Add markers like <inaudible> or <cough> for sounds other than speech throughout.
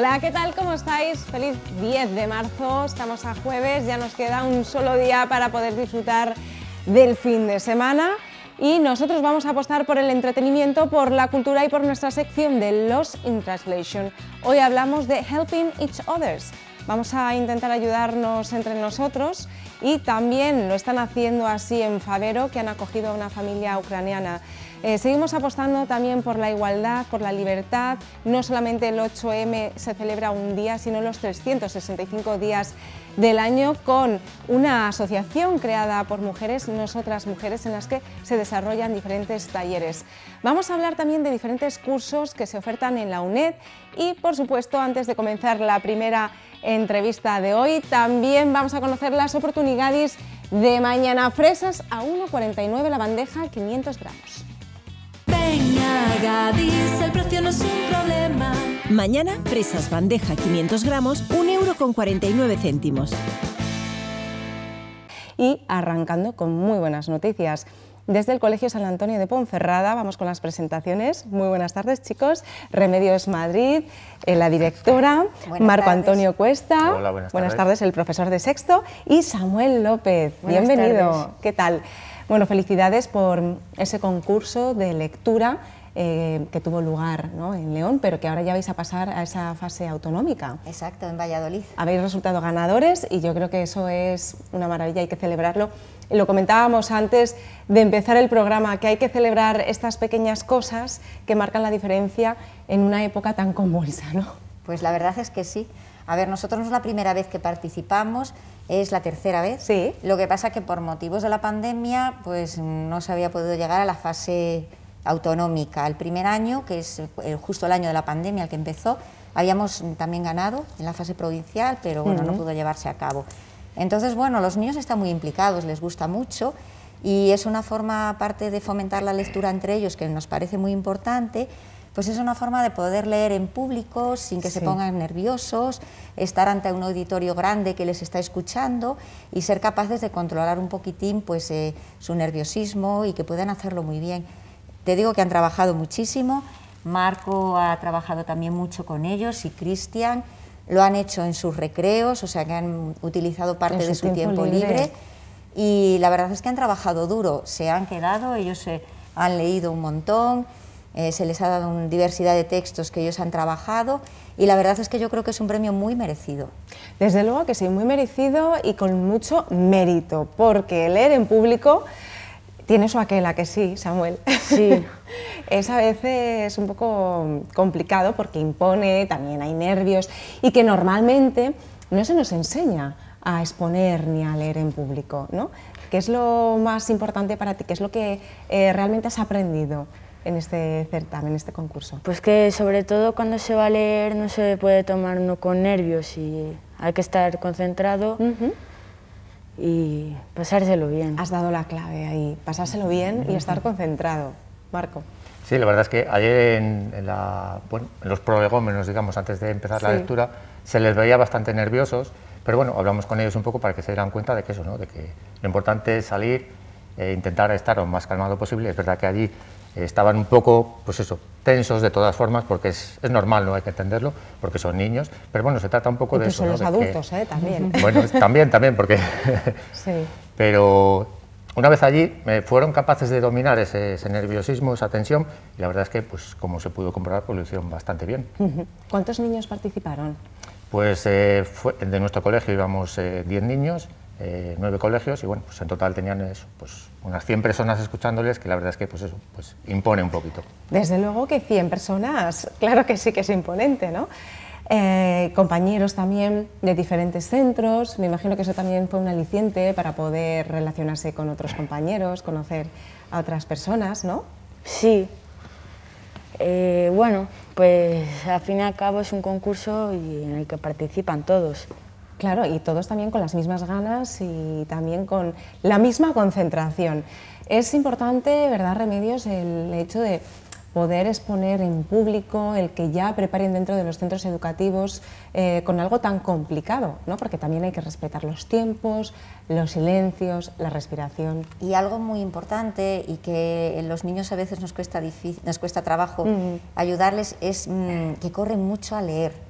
Hola, ¿qué tal? ¿Cómo estáis? Feliz 10 de marzo, estamos a jueves, ya nos queda un solo día para poder disfrutar del fin de semana y nosotros vamos a apostar por el entretenimiento, por la cultura y por nuestra sección de Los in Translation. Hoy hablamos de Helping Each Others. Vamos a intentar ayudarnos entre nosotros y también lo están haciendo así en Favero, que han acogido a una familia ucraniana. Eh, seguimos apostando también por la igualdad, por la libertad. No solamente el 8M se celebra un día, sino los 365 días del año con una asociación creada por mujeres, nosotras mujeres, en las que se desarrollan diferentes talleres. Vamos a hablar también de diferentes cursos que se ofertan en la UNED y, por supuesto, antes de comenzar la primera entrevista de hoy, también vamos a conocer las oportunidades de mañana. Fresas a 1,49 la bandeja, 500 gramos. Venga, Gadis, el precio no es un problema. Mañana, presas bandeja 500 gramos, 1,49 euro con 49 céntimos. Y arrancando con muy buenas noticias. Desde el Colegio San Antonio de Ponferrada vamos con las presentaciones. Muy buenas tardes, chicos. Remedios Madrid, eh, la directora, Marco Antonio Cuesta. buenas, tardes. el profesor de sexto y Samuel López. Bienvenido. ¿Qué tal? Bueno, felicidades por ese concurso de lectura eh, que tuvo lugar en León, pero que ahora ya vais a pasar a esa fase autonómica. Exacto, en Valladolid. Habéis resultado ganadores y yo creo que eso es una maravilla, hay que celebrarlo. Lo comentábamos antes de empezar el programa, que hay que celebrar estas pequeñas cosas que marcan la diferencia en una época tan convulsa, ¿no? Pues la verdad es que sí. A ver, nosotros no es la primera vez que participamos es la tercera vez. Sí. Lo que pasa es que por motivos de la pandemia, pues no se había podido llegar a la fase autonómica. El primer año, que es eh, justo el año de la pandemia, el que empezó, habíamos también ganado en la fase provincial, pero bueno, no pudo llevarse a cabo. Entonces, bueno, los niños están muy implicados, les gusta mucho y es una forma, aparte de fomentar la lectura entre ellos, que nos parece muy importante, pues es una forma de poder leer en público sin que se pongan nerviosos, estar ante un auditorio grande que les está escuchando y ser capaces de controlar un poquitín pues, eh, su nerviosismo y que puedan hacerlo muy bien. Te digo que han trabajado muchísimo, Marco ha trabajado también mucho con ellos y Cristian, lo han hecho en sus recreos, o sea que han utilizado parte de su tiempo, libre. libre. y la verdad es que han trabajado duro, se han quedado, ellos se han leído un montón eh, se les ha dado una diversidad de textos que ellos han trabajado y la verdad es que yo creo que es un premio muy merecido. Desde luego que sí, muy merecido y con mucho mérito, porque leer en público tiene su aquela que sí, Samuel. Sí. <laughs> es a veces un poco complicado porque impone, también hay nervios y que normalmente no se nos enseña a exponer ni a leer en público, ¿no? ¿Qué es lo más importante para ti? ¿Qué es lo que eh, realmente has aprendido? en este certamen, en este concurso? Pues que sobre todo cuando se va a leer no se puede tomar uno con nervios y hay que estar concentrado y pasárselo bien. Has dado la clave ahí, pasárselo bien y estar concentrado. Marco. Sí, la verdad es que ayer en, la, bueno, en los prolegómenos, digamos, antes de empezar la lectura, se les veía bastante nerviosos, pero bueno, hablamos con ellos un poco para que se dieran cuenta de que eso, ¿no? de que lo importante es salir, e intentar estar lo más calmado posible. Es verdad que allí eh, estaban un poco, pues eso, tensos de todas formas, porque es, normal, no hay que entenderlo, porque son niños, pero bueno, se trata un poco de Son los adultos, ¿eh? También. <laughs> Bueno, también, también, porque... <laughs> sí. Pero una vez allí eh, fueron capaces de dominar ese, nerviosismo, esa tensión, y la verdad es que, pues como se pudo comprobar, pues lo hicieron bastante bien. ¿Cuántos niños participaron? Pues de nuestro colegio íbamos 10 niños, 9 colegios, y bueno, pues en total tenían eso, pues unas 100 personas escuchándoles, que la verdad es que pues eso, pues impone un poquito. Desde luego que 100 personas, claro que sí que es imponente, ¿no? Eh, compañeros también de diferentes centros, me imagino que eso también fue un aliciente para poder relacionarse con otros compañeros, conocer a otras personas, ¿no? Sí. Eh, bueno, pues al fin y al cabo es un concurso en el que participan todos. Claro, y todos también con las mismas ganas y también con la misma concentración. Es importante, ¿verdad, Remedios, el hecho de poder exponer en público, el que ya preparen dentro de los centros educativos eh, con algo tan complicado, ¿no? porque también hay que respetar los tiempos, los silencios, la respiración. Y algo muy importante y que los niños a veces nos cuesta, nos cuesta trabajo mm. ayudarles es mm, que corren mucho a leer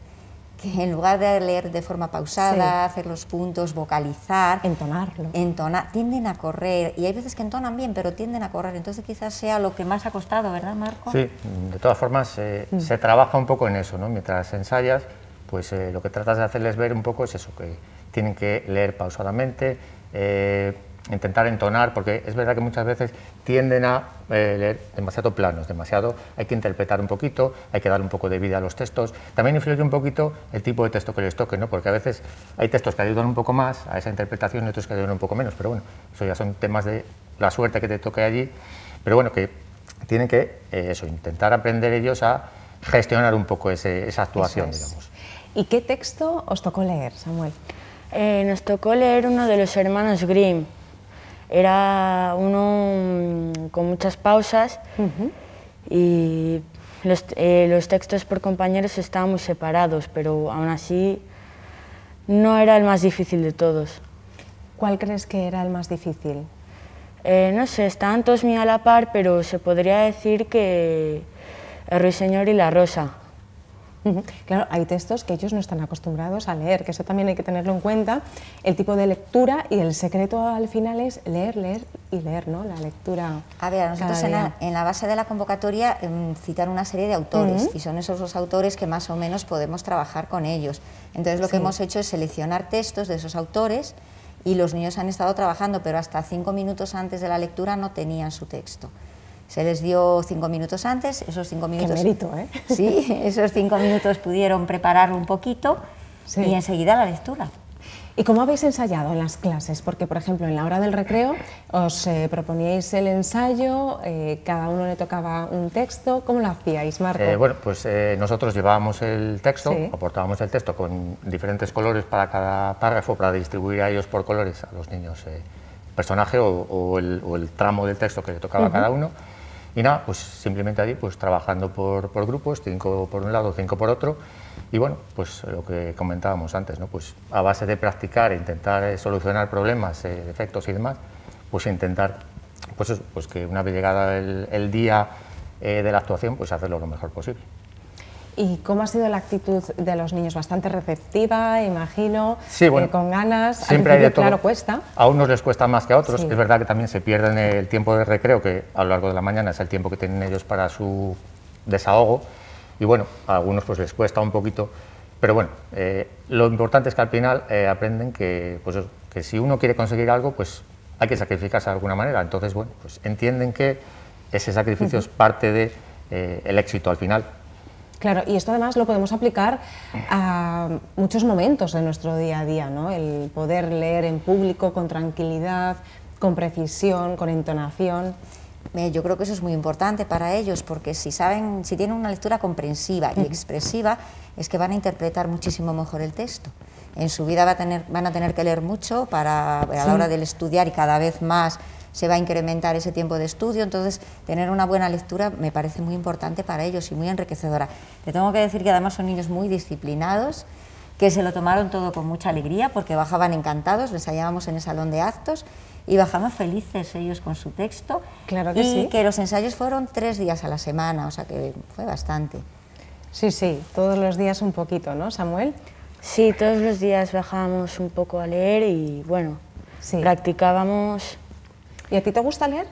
que en lugar de leer de forma pausada, hacer los puntos, vocalizar, entonarlo, entona, tienden a correr y hay veces que entonan bien, pero tienden a correr. Entonces quizás sea lo que más ha costado, ¿verdad, Marco? Sí, de todas formas eh, mm. se trabaja un poco en eso, ¿no? Mientras ensayas, pues eh, lo que tratas de hacerles ver un poco es eso, que tienen que leer pausadamente. Eh, intentar entonar, porque es verdad que muchas veces tienden a eh, leer demasiado planos, demasiado, hay que interpretar un poquito, hay que dar un poco de vida a los textos. También influye un poquito el tipo de texto que les toque, ¿no? porque a veces hay textos que ayudan un poco más a esa interpretación y otros que ayudan un poco menos, pero bueno, eso ya son temas de la suerte que te toque allí, pero bueno, que tienen que eh, eso, intentar aprender ellos a gestionar un poco esa actuación, digamos. ¿Y qué texto os tocó leer, Samuel? Eh, nos tocó leer uno de los hermanos Grimm, era uno mm, con muchas pausas y eh, los, textos por compañeros estaban muy separados, pero aún así no era el más difícil de todos. ¿Cuál crees que era el más difícil? Eh, no sé, estaban todos muy a la par, pero se podría decir que el ruiseñor y la rosa. Claro, hay textos que ellos no están acostumbrados a leer, que eso también hay que tenerlo en cuenta, el tipo de lectura y el secreto al final es leer, leer y leer, ¿no? La lectura. A ver, nosotros en la, base de la convocatoria em, citar una serie de autores y son esos los autores que más o menos podemos trabajar con ellos. Entonces lo que hemos hecho es seleccionar textos de esos autores y los niños han estado trabajando, pero hasta cinco minutos antes de la lectura no tenían su texto. Se les dio cinco minutos antes, esos cinco minutos... ¿eh? <laughs> esos cinco minutos pudieron preparar un poquito y enseguida la lectura. ¿Y cómo habéis ensayado en las clases? Porque, por ejemplo, en la hora del recreo os eh, proponíais el ensayo, eh, cada uno le tocaba un texto. ¿Cómo lo hacíais, Marco? bueno, pues nosotros llevábamos el texto, aportábamos el texto con diferentes colores para cada párrafo, para distribuir a ellos por colores a los niños el personaje o, el, tramo del texto que le tocaba a cada uno y nada, pues simplemente ahí pues trabajando por, grupos, cinco por un lado, cinco por otro, y bueno, pues lo que comentábamos antes, ¿no? pues a base de practicar, e intentar eh, solucionar problemas, efectos eh, defectos y demás, pues intentar, pues pues que una vez llegada el, día eh, de la actuación, pues hacerlo lo mejor posible. ¿Y cómo ha sido la actitud de los niños? Bastante receptiva, imagino, eh, con ganas. Siempre hay de todo. Claro, cuesta. A unos les cuesta más que a otros. Es verdad que también se pierden el tiempo de recreo, que a lo largo de la mañana es el tiempo que tienen ellos para su desahogo. Y bueno, a algunos pues les cuesta un poquito. Pero bueno, eh, lo importante es que al final eh, aprenden que, pues, que si uno quiere conseguir algo, pues hay que sacrificarse de alguna manera. Entonces, bueno, pues entienden que ese sacrificio es parte del de, el éxito al final. Claro, y esto además lo podemos aplicar a muchos momentos de nuestro día a día, ¿no? El poder leer en público con tranquilidad, con precisión, con entonación. Eh, yo creo que eso es muy importante para ellos porque si saben, si tienen una lectura comprensiva y expresiva, es que van a interpretar muchísimo mejor el texto. En su vida van a tener que leer mucho para a la hora del estudiar y cada vez más se va a incrementar ese tiempo de estudio, entonces tener una buena lectura me parece muy importante para ellos y muy enriquecedora. Te tengo que decir que además son niños muy disciplinados, que se lo tomaron todo con mucha alegría porque bajaban encantados, les hallábamos en el salón de actos y bajaban felices ellos con su texto. Claro que y sí. que los ensayos fueron tres días a la semana, o sea que fue bastante. Sí, sí, todos los días un poquito, ¿no, Samuel? Sí, todos los días bajábamos un poco a leer y bueno, sí. practicábamos ¿Y a ti te gusta leer?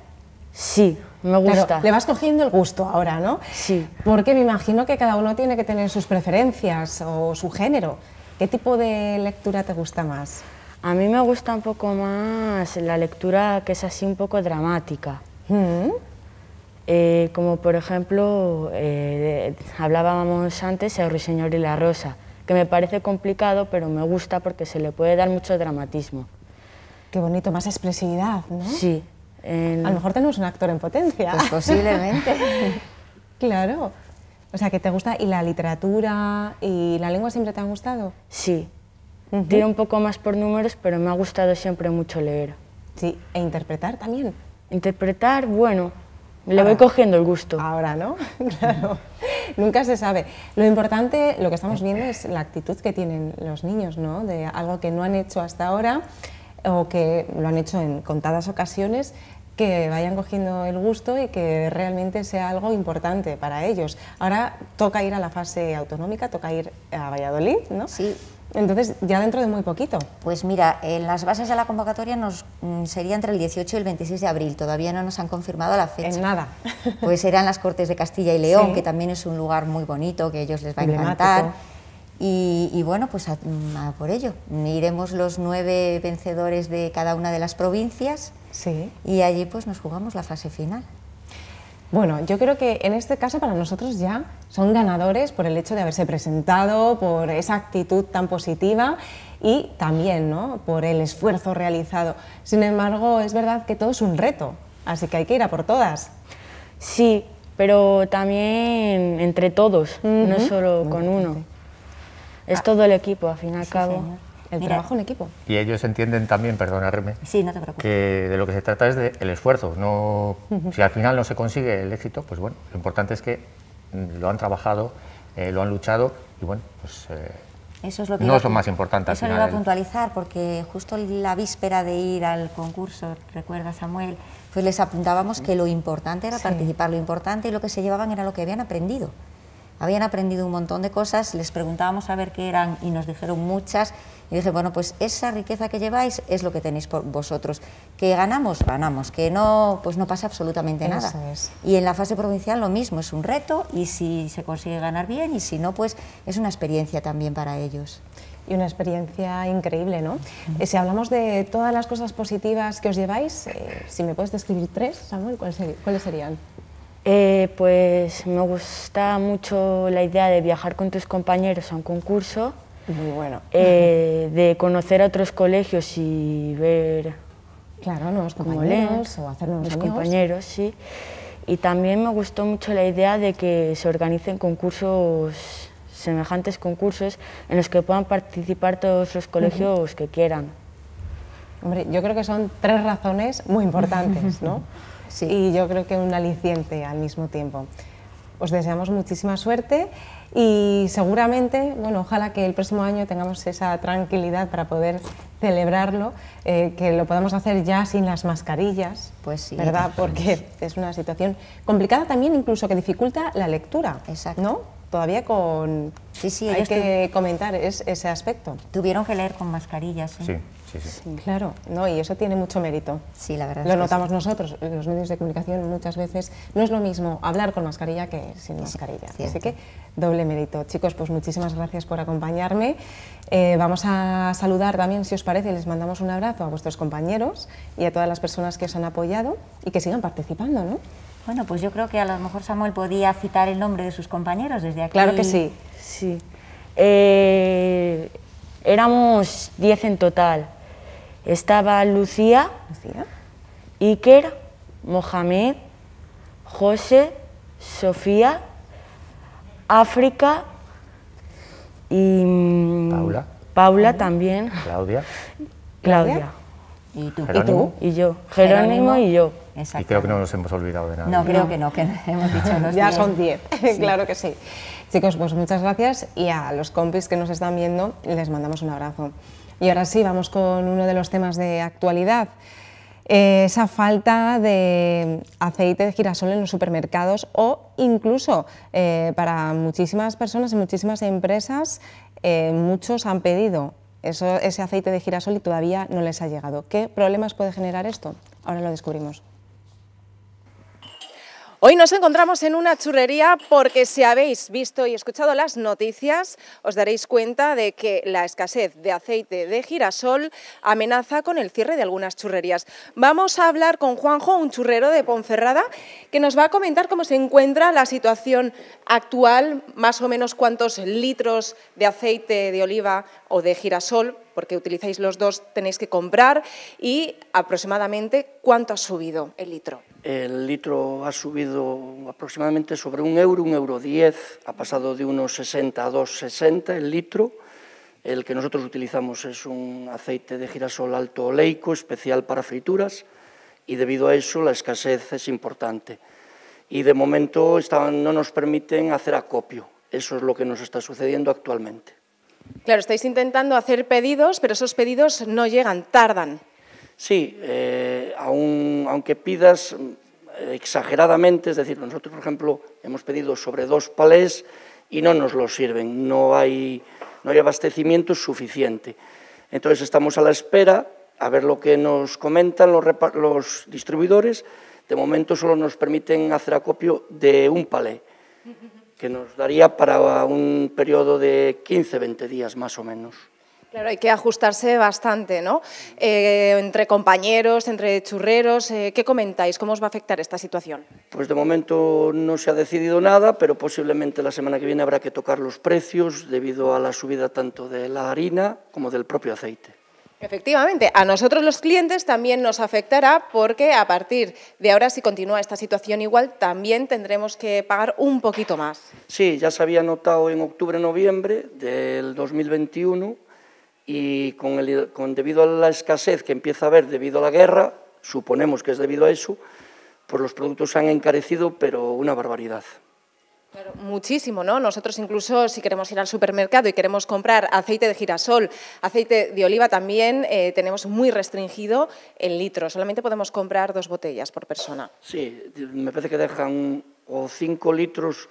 Sí, me gusta. le vas cogiendo el gusto ahora, ¿no? Sí. Porque me imagino que cada uno tiene que tener sus preferencias o su género. ¿Qué tipo de lectura te gusta más? A mí me gusta un poco más la lectura que es así un poco dramática. Mm. Eh, como por ejemplo, eh, hablábamos antes, El Ruiseñor y la Rosa, que me parece complicado, pero me gusta porque se le puede dar mucho dramatismo. Qué bonito, más expresividad, ¿no? Sí. A lo mejor tenemos un actor en potencia. Pues posiblemente. <laughs> claro. O sea, que te gusta y la literatura y la lengua siempre te han gustado. Sí. Tiro un poco más por números, pero me ha gustado siempre mucho leer. Sí, e interpretar también. Interpretar, bueno, le voy cogiendo el gusto. Ahora, ¿no? <laughs> claro. Nunca se sabe. Lo importante, lo que estamos viendo es la actitud que tienen los niños, ¿no? De algo que no han hecho hasta ahora o que lo han hecho en contadas ocasiones, que vayan cogiendo el gusto y que realmente sea algo importante para ellos. Ahora toca ir a la fase autonómica, toca ir a Valladolid, ¿no? Sí. Entonces, ya dentro de muy poquito. Pues mira, las bases de la convocatoria nos, mm, sería entre el 18 y el 26 de abril, todavía no nos han confirmado la fecha. En nada. Pues eran las Cortes de Castilla y León, <laughs> que también es un lugar muy bonito, que ellos les van a encantar y, bueno, pues por ello. Iremos los nueve vencedores de cada una de las provincias sí. y allí pues nos jugamos la fase final. Bueno, yo creo que en este caso para nosotros ya son ganadores por el hecho de haberse presentado, por esa actitud tan positiva y también ¿no? por el esfuerzo realizado. Sin embargo, es verdad que todo es un reto, así que hay que ir a por todas. Sí, pero también entre todos, no solo con uno. Es ah. todo el equipo, al fin y al cabo. El trabajo en equipo. Y ellos entienden también, perdonarme, que de lo que se trata es del esfuerzo. No, Si al final no se consigue el éxito, pues bueno, lo importante es que mm, lo han trabajado, eh, lo han luchado y bueno, pues... Eh, eso es lo no es lo más importante. Eso lo iba a puntualizar porque justo la víspera de ir al concurso, recuerda Samuel, pues les apuntábamos que lo importante era participar, lo importante y lo que se llevaban era lo que habían aprendido habían aprendido un montón de cosas, les preguntábamos a ver qué eran y nos dijeron muchas. Y dije, bueno, pues esa riqueza que lleváis es lo que tenéis por vosotros. Que ganamos, ganamos. Que no, pues no pasa absolutamente nada. Y en la fase provincial lo mismo, es un reto y si se consigue ganar bien y si no, pues es una experiencia también para ellos y una experiencia increíble, ¿no? Eh, si hablamos de todas las cosas positivas que os lleváis, eh, si me puedes describir tres, Samuel, ¿cuáles, serían? Eh, pues me gusta mucho la idea de viajar con tus compañeros a un concurso. Muy bueno. Eh, de conocer a otros colegios y ver... Claro, nuevos compañeros o hacer nuevos Y también me gustó mucho la idea de que se organicen concursos, semejantes concursos, en los que puedan participar todos los colegios que quieran. Hombre, yo creo que son tres razones muy importantes, ¿no? <laughs> sí. y yo creo que un aliciente al mismo tiempo. Os deseamos muchísima suerte y seguramente, bueno, ojalá que el próximo año tengamos esa tranquilidad para poder celebrarlo, eh, que lo podamos hacer ya sin las mascarillas, pues ¿verdad? Porque es una situación complicada también, incluso que dificulta la lectura, ¿no? todavía con... Sí, sí, hay que comentar ese aspecto. Tuvieron que leer con mascarillas. ¿eh? Sí. Claro, no, y eso tiene mucho mérito. Sí, la verdad. Lo notamos nosotros nosotros, los medios de comunicación muchas veces no es lo mismo hablar con mascarilla que sin mascarilla. Así que doble mérito. Chicos, pues muchísimas gracias por acompañarme. Eh, vamos a saludar también, si os parece, les mandamos un abrazo a vuestros compañeros y a todas las personas que os han apoyado y que sigan participando, ¿no? Bueno, pues yo creo que a lo mejor Samuel podía citar el nombre de sus compañeros desde aquí. Claro que sí. Sí. Eh, éramos 10 en total estaba Lucía, Iker, Mohamed, José, Sofía, África y... Mm, Paula. Paula también. Claudia. Claudia. ¿Y tú? ¿Y, y yo. Jerónimo, y yo. Y creo que no nos hemos olvidado de nada. No, creo que no, que <laughs> hemos dicho los Ya son 10, <laughs> sí. claro que sí. Chicos, pues muchas gracias y a los compis que nos están viendo les mandamos un abrazo. Y ahora sí, vamos con uno de los temas de actualidad. Eh, esa falta de aceite de girasol en los supermercados o incluso eh, para muchísimas personas y muchísimas empresas, eh, muchos han pedido ese aceite de girasol y todavía no les ha llegado. ¿Qué problemas puede generar esto? Ahora lo descubrimos. Hoy nos encontramos en una churrería porque si habéis visto y escuchado las noticias, os daréis cuenta de que la escasez de aceite de girasol amenaza con el cierre de algunas churrerías. Vamos a hablar con Juanjo, un churrero de Ponferrada, que nos va a comentar cómo se encuentra la situación actual, más o menos cuántos litros de aceite de oliva o de girasol porque utilizáis los dos, tenéis que comprar y aproximadamente cuánto ha subido el litro. El litro ha subido aproximadamente sobre un euro, un euro diez, ha pasado de unos 60 a 2,60 el litro. El que nosotros utilizamos es un aceite de girasol alto oleico, especial para frituras, y debido a eso la escasez es importante. Y de momento no nos permiten hacer acopio. Eso es lo que nos está sucediendo actualmente. Claro, estáis intentando hacer pedidos, pero esos pedidos no llegan, tardan. Sí, eh, aunque pidas mm, exageradamente, es decir, nosotros, por ejemplo, hemos pedido sobre dos palés y no nos los sirven, no hay, no hay abastecimiento suficiente. Entonces estamos a la espera a ver lo que nos comentan los, los distribuidores. De momento solo nos permiten hacer acopio de un palé. <laughs> que nos daría para un periodo de 15, 20 días más o menos. Claro, hay que ajustarse bastante, ¿no? Eh, entre compañeros, entre churreros, eh, ¿qué comentáis? ¿Cómo os va a afectar esta situación? Pues de momento no se ha decidido nada, pero posiblemente la semana que viene habrá que tocar los precios debido a la subida tanto de la harina como del propio aceite. Efectivamente, a nosotros los clientes también nos afectará porque a partir de ahora, si continúa esta situación igual, también tendremos que pagar un poquito más. Sí, ya se había notado en octubre-noviembre del 2021 y con, debido a la escasez que empieza a haber debido a la guerra, suponemos que es debido a eso, pues los productos se han encarecido, pero una barbaridad muchísimo, ¿no? Nosotros incluso si queremos ir al supermercado y queremos comprar aceite de girasol, aceite de oliva también eh, tenemos muy restringido el litro. Solamente podemos comprar dos botellas por persona. Sí, me parece que dejan o cinco litros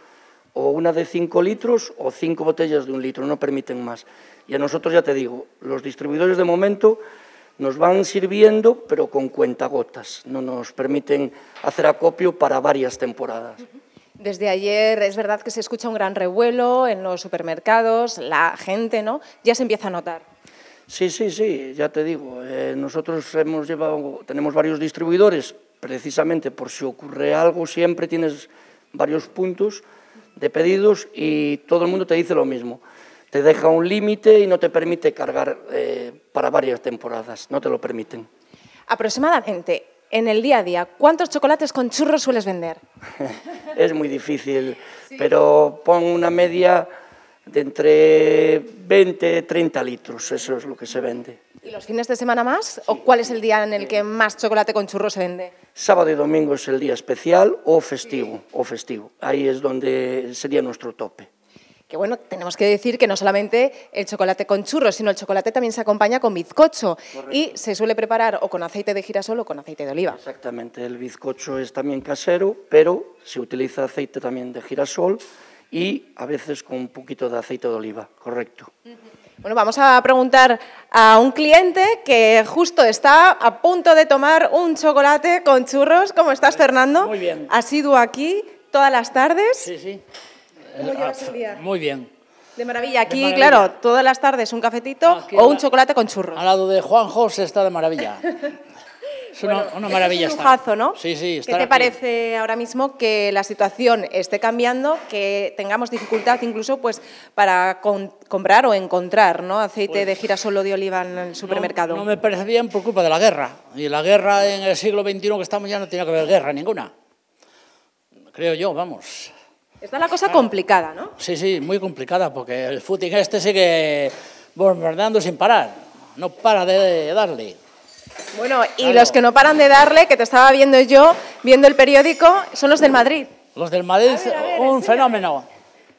o una de cinco litros o cinco botellas de un litro, no permiten más. Y a nosotros ya te digo, los distribuidores de momento nos van sirviendo pero con cuentagotas, no nos permiten hacer acopio para varias temporadas. Desde ayer es verdad que se escucha un gran revuelo en los supermercados, la gente, ¿no? Ya se empieza a notar. Sí, sí, sí, ya te digo. Eh, nosotros hemos llevado, tenemos varios distribuidores, precisamente por si ocurre algo, siempre tienes varios puntos de pedidos y todo el mundo te dice lo mismo. Te deja un límite y no te permite cargar eh, para varias temporadas, no te lo permiten. Aproximadamente, en el día a día, ¿cuántos chocolates con churros sueles vender? <laughs> es muy difícil, pero pon una media de entre 20 y 30 litros, eso es lo que se vende. ¿Y los fines de semana más? ¿O cuál es el día en el que más chocolate con churros se vende? Sábado y domingo es el día especial o festivo, o festivo. Ahí es donde sería nuestro tope que bueno, tenemos que decir que no solamente el chocolate con churros, sino el chocolate también se acompaña con bizcocho y se suele preparar o con aceite de girasol o con aceite de oliva. Exactamente, el bizcocho es también casero, pero se utiliza aceite también de girasol y a veces con un poquito de aceite de oliva. Correcto. Bueno, vamos a preguntar a un cliente que justo está a punto de tomar un chocolate con churros. ¿Cómo estás, Fernando? Muy bien. ¿Has ido aquí todas las tardes? Sí, sí. Muy bien. De maravilla. Aquí, claro, todas las tardes un cafetito o un chocolate con churros. Al lado de Juan José está de maravilla. <laughs> Es una, maravilla. Es un ¿no? Sí, sí. ¿Qué te parece ahora mismo que la situación esté cambiando, que tengamos dificultad incluso pues, para comprar o encontrar ¿no? aceite pues de girasol o de oliva en el supermercado? No, me parece bien por culpa de la guerra. Y la guerra en el siglo XXI que estamos ya no tiene que haber guerra ninguna. Creo yo, vamos. Está la cosa complicada, ¿no? Sí, sí, muy complicada, porque el footing este sigue bombardeando sin parar. No para de darle. Bueno, y los que no paran de darle, que te estaba viendo yo, viendo el periódico, son los del Madrid. Los del Madrid, un fenómeno.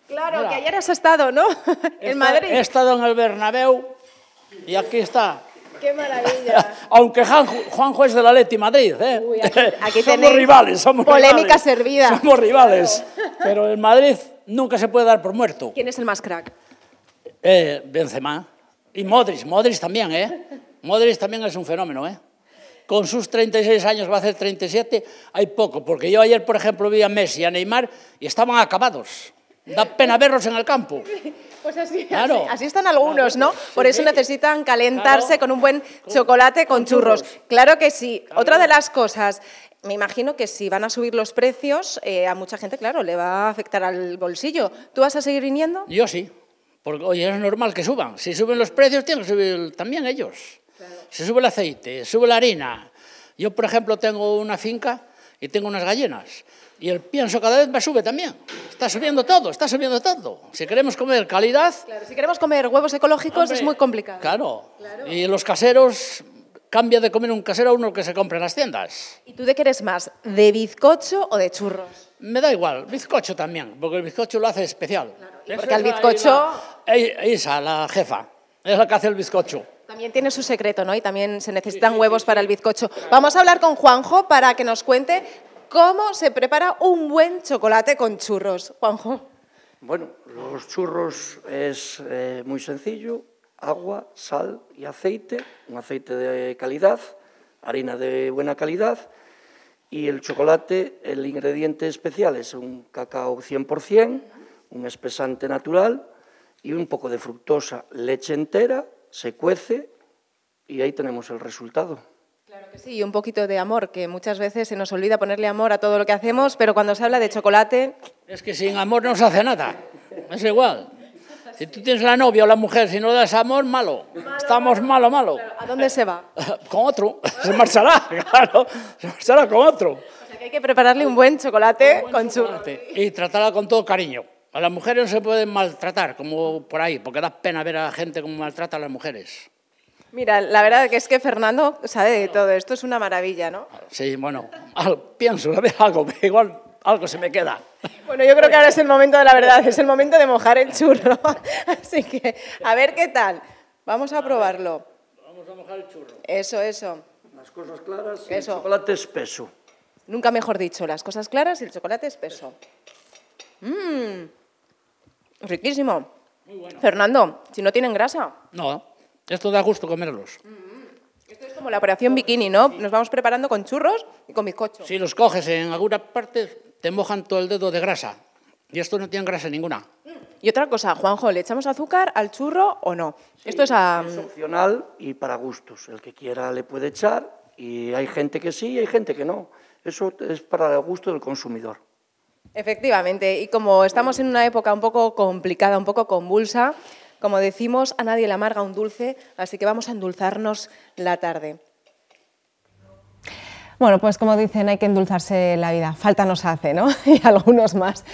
Claro, que ayer has estado, ¿no? <laughs> en Madrid. He estado en el Bernabéu y aquí está. ¡Qué maravilla! <laughs> Aunque Juanjo es de la Leti Madrid, ¿eh? <laughs> aquí, somos rivales, somos polémica servida. Somos rivales, pero el Madrid nunca se puede dar por muerto. ¿Quién es el más crack? Eh, Benzema. Y Modric, Modric también, ¿eh? Modric también es un fenómeno, ¿eh? Con sus 36 años, va a hacer 37, hay poco. Porque yo ayer, por ejemplo, vi a Messi y a Neymar y estaban acabados. Da pena verlos en el campo. Pues así, claro. así, están algunos, ¿no? Por eso necesitan calentarse con un buen chocolate con, churros. Claro que sí. Otra de las cosas, me imagino que si van a subir los precios, eh, a mucha gente, claro, le va a afectar al bolsillo. ¿Tú vas a seguir viniendo? Yo sí, porque hoy es normal que suban. Si suben los precios, tienen que subir también ellos. Si sube el aceite, sube la harina. Yo, por ejemplo, tengo una finca y tengo unas gallinas. Y el pienso cada vez me sube también. Está subiendo todo, está subiendo todo. Si queremos comer calidad... Claro, si queremos comer huevos ecológicos es muy complicado. Claro. Y los caseros, cambia de comer un casero a uno que se compra en las tiendas. ¿Y tú de qué eres más? ¿De bizcocho o de churros? Me da igual, bizcocho también, porque el bizcocho lo hace especial. Claro. ¿Y porque el bizcocho... Isa, la jefa, es la que hace el bizcocho. También tiene su secreto, ¿no? Y también se necesitan huevos para el bizcocho. Vamos a hablar con Juanjo para que nos cuente ¿Cómo se prepara un buen chocolate con churros, Juanjo? Bueno, los churros es eh, muy sencillo, agua, sal y aceite, un aceite de calidad, harina de buena calidad y el chocolate, el ingrediente especial es un cacao 100%, un espesante natural y un poco de fructosa, leche entera, se cuece y ahí tenemos el resultado sí, un poquito de amor, que muchas veces se nos olvida ponerle amor a todo lo que hacemos, pero cuando se habla de chocolate... Es que sin amor no se hace nada, es igual. Si tú tienes la novia o la mujer, si no das amor, malo. Estamos malo, malo. ¿A dónde se va? <laughs> Con otro. Se marchará, <laughs> claro. Se marchará con otro. hay que prepararle un buen chocolate con chocolate. Y tratarla con todo cariño. A las mujeres no se pueden maltratar, como por ahí, porque da pena ver a la gente como maltrata a las mujeres. Mira, la verdad que es que Fernando sabe de todo, esto es una maravilla, ¿no? Sí, bueno, pienso, a ver, algo, <laughs> igual algo se me queda. Bueno, yo creo que ahora es el momento de la verdad, es el momento de mojar el churro. <laughs> Así que, a ver qué tal. Vamos a, probarlo. vamos a mojar el churro. Eso, eso. Las cosas claras y el chocolate espeso. Nunca mejor dicho, las cosas claras y el chocolate espeso. Mmm, riquísimo. Muy bueno. Fernando, si no tienen grasa. No. Esto da gusto comerlos. Mm-hmm. Esto es como la operación bikini, ¿no? Nos vamos preparando con churros y con bizcocho. Si los coges en alguna parte, te mojan todo el dedo de grasa. Y esto no tiene grasa ninguna. Mm. Y otra cosa, Juanjo, ¿le echamos azúcar al churro o no? esto es, a... es opcional y para gustos. El que quiera le puede echar y hay gente que sí y hay gente que no. Eso es para el gusto del consumidor. Efectivamente, y como estamos en una época un poco complicada, un poco convulsa, como decimos, a nadie le amarga un dulce, así que vamos a endulzarnos la tarde. Bueno, pues como dicen, hay que endulzarse la vida. Falta nos hace, ¿no? <laughs> Y algunos más.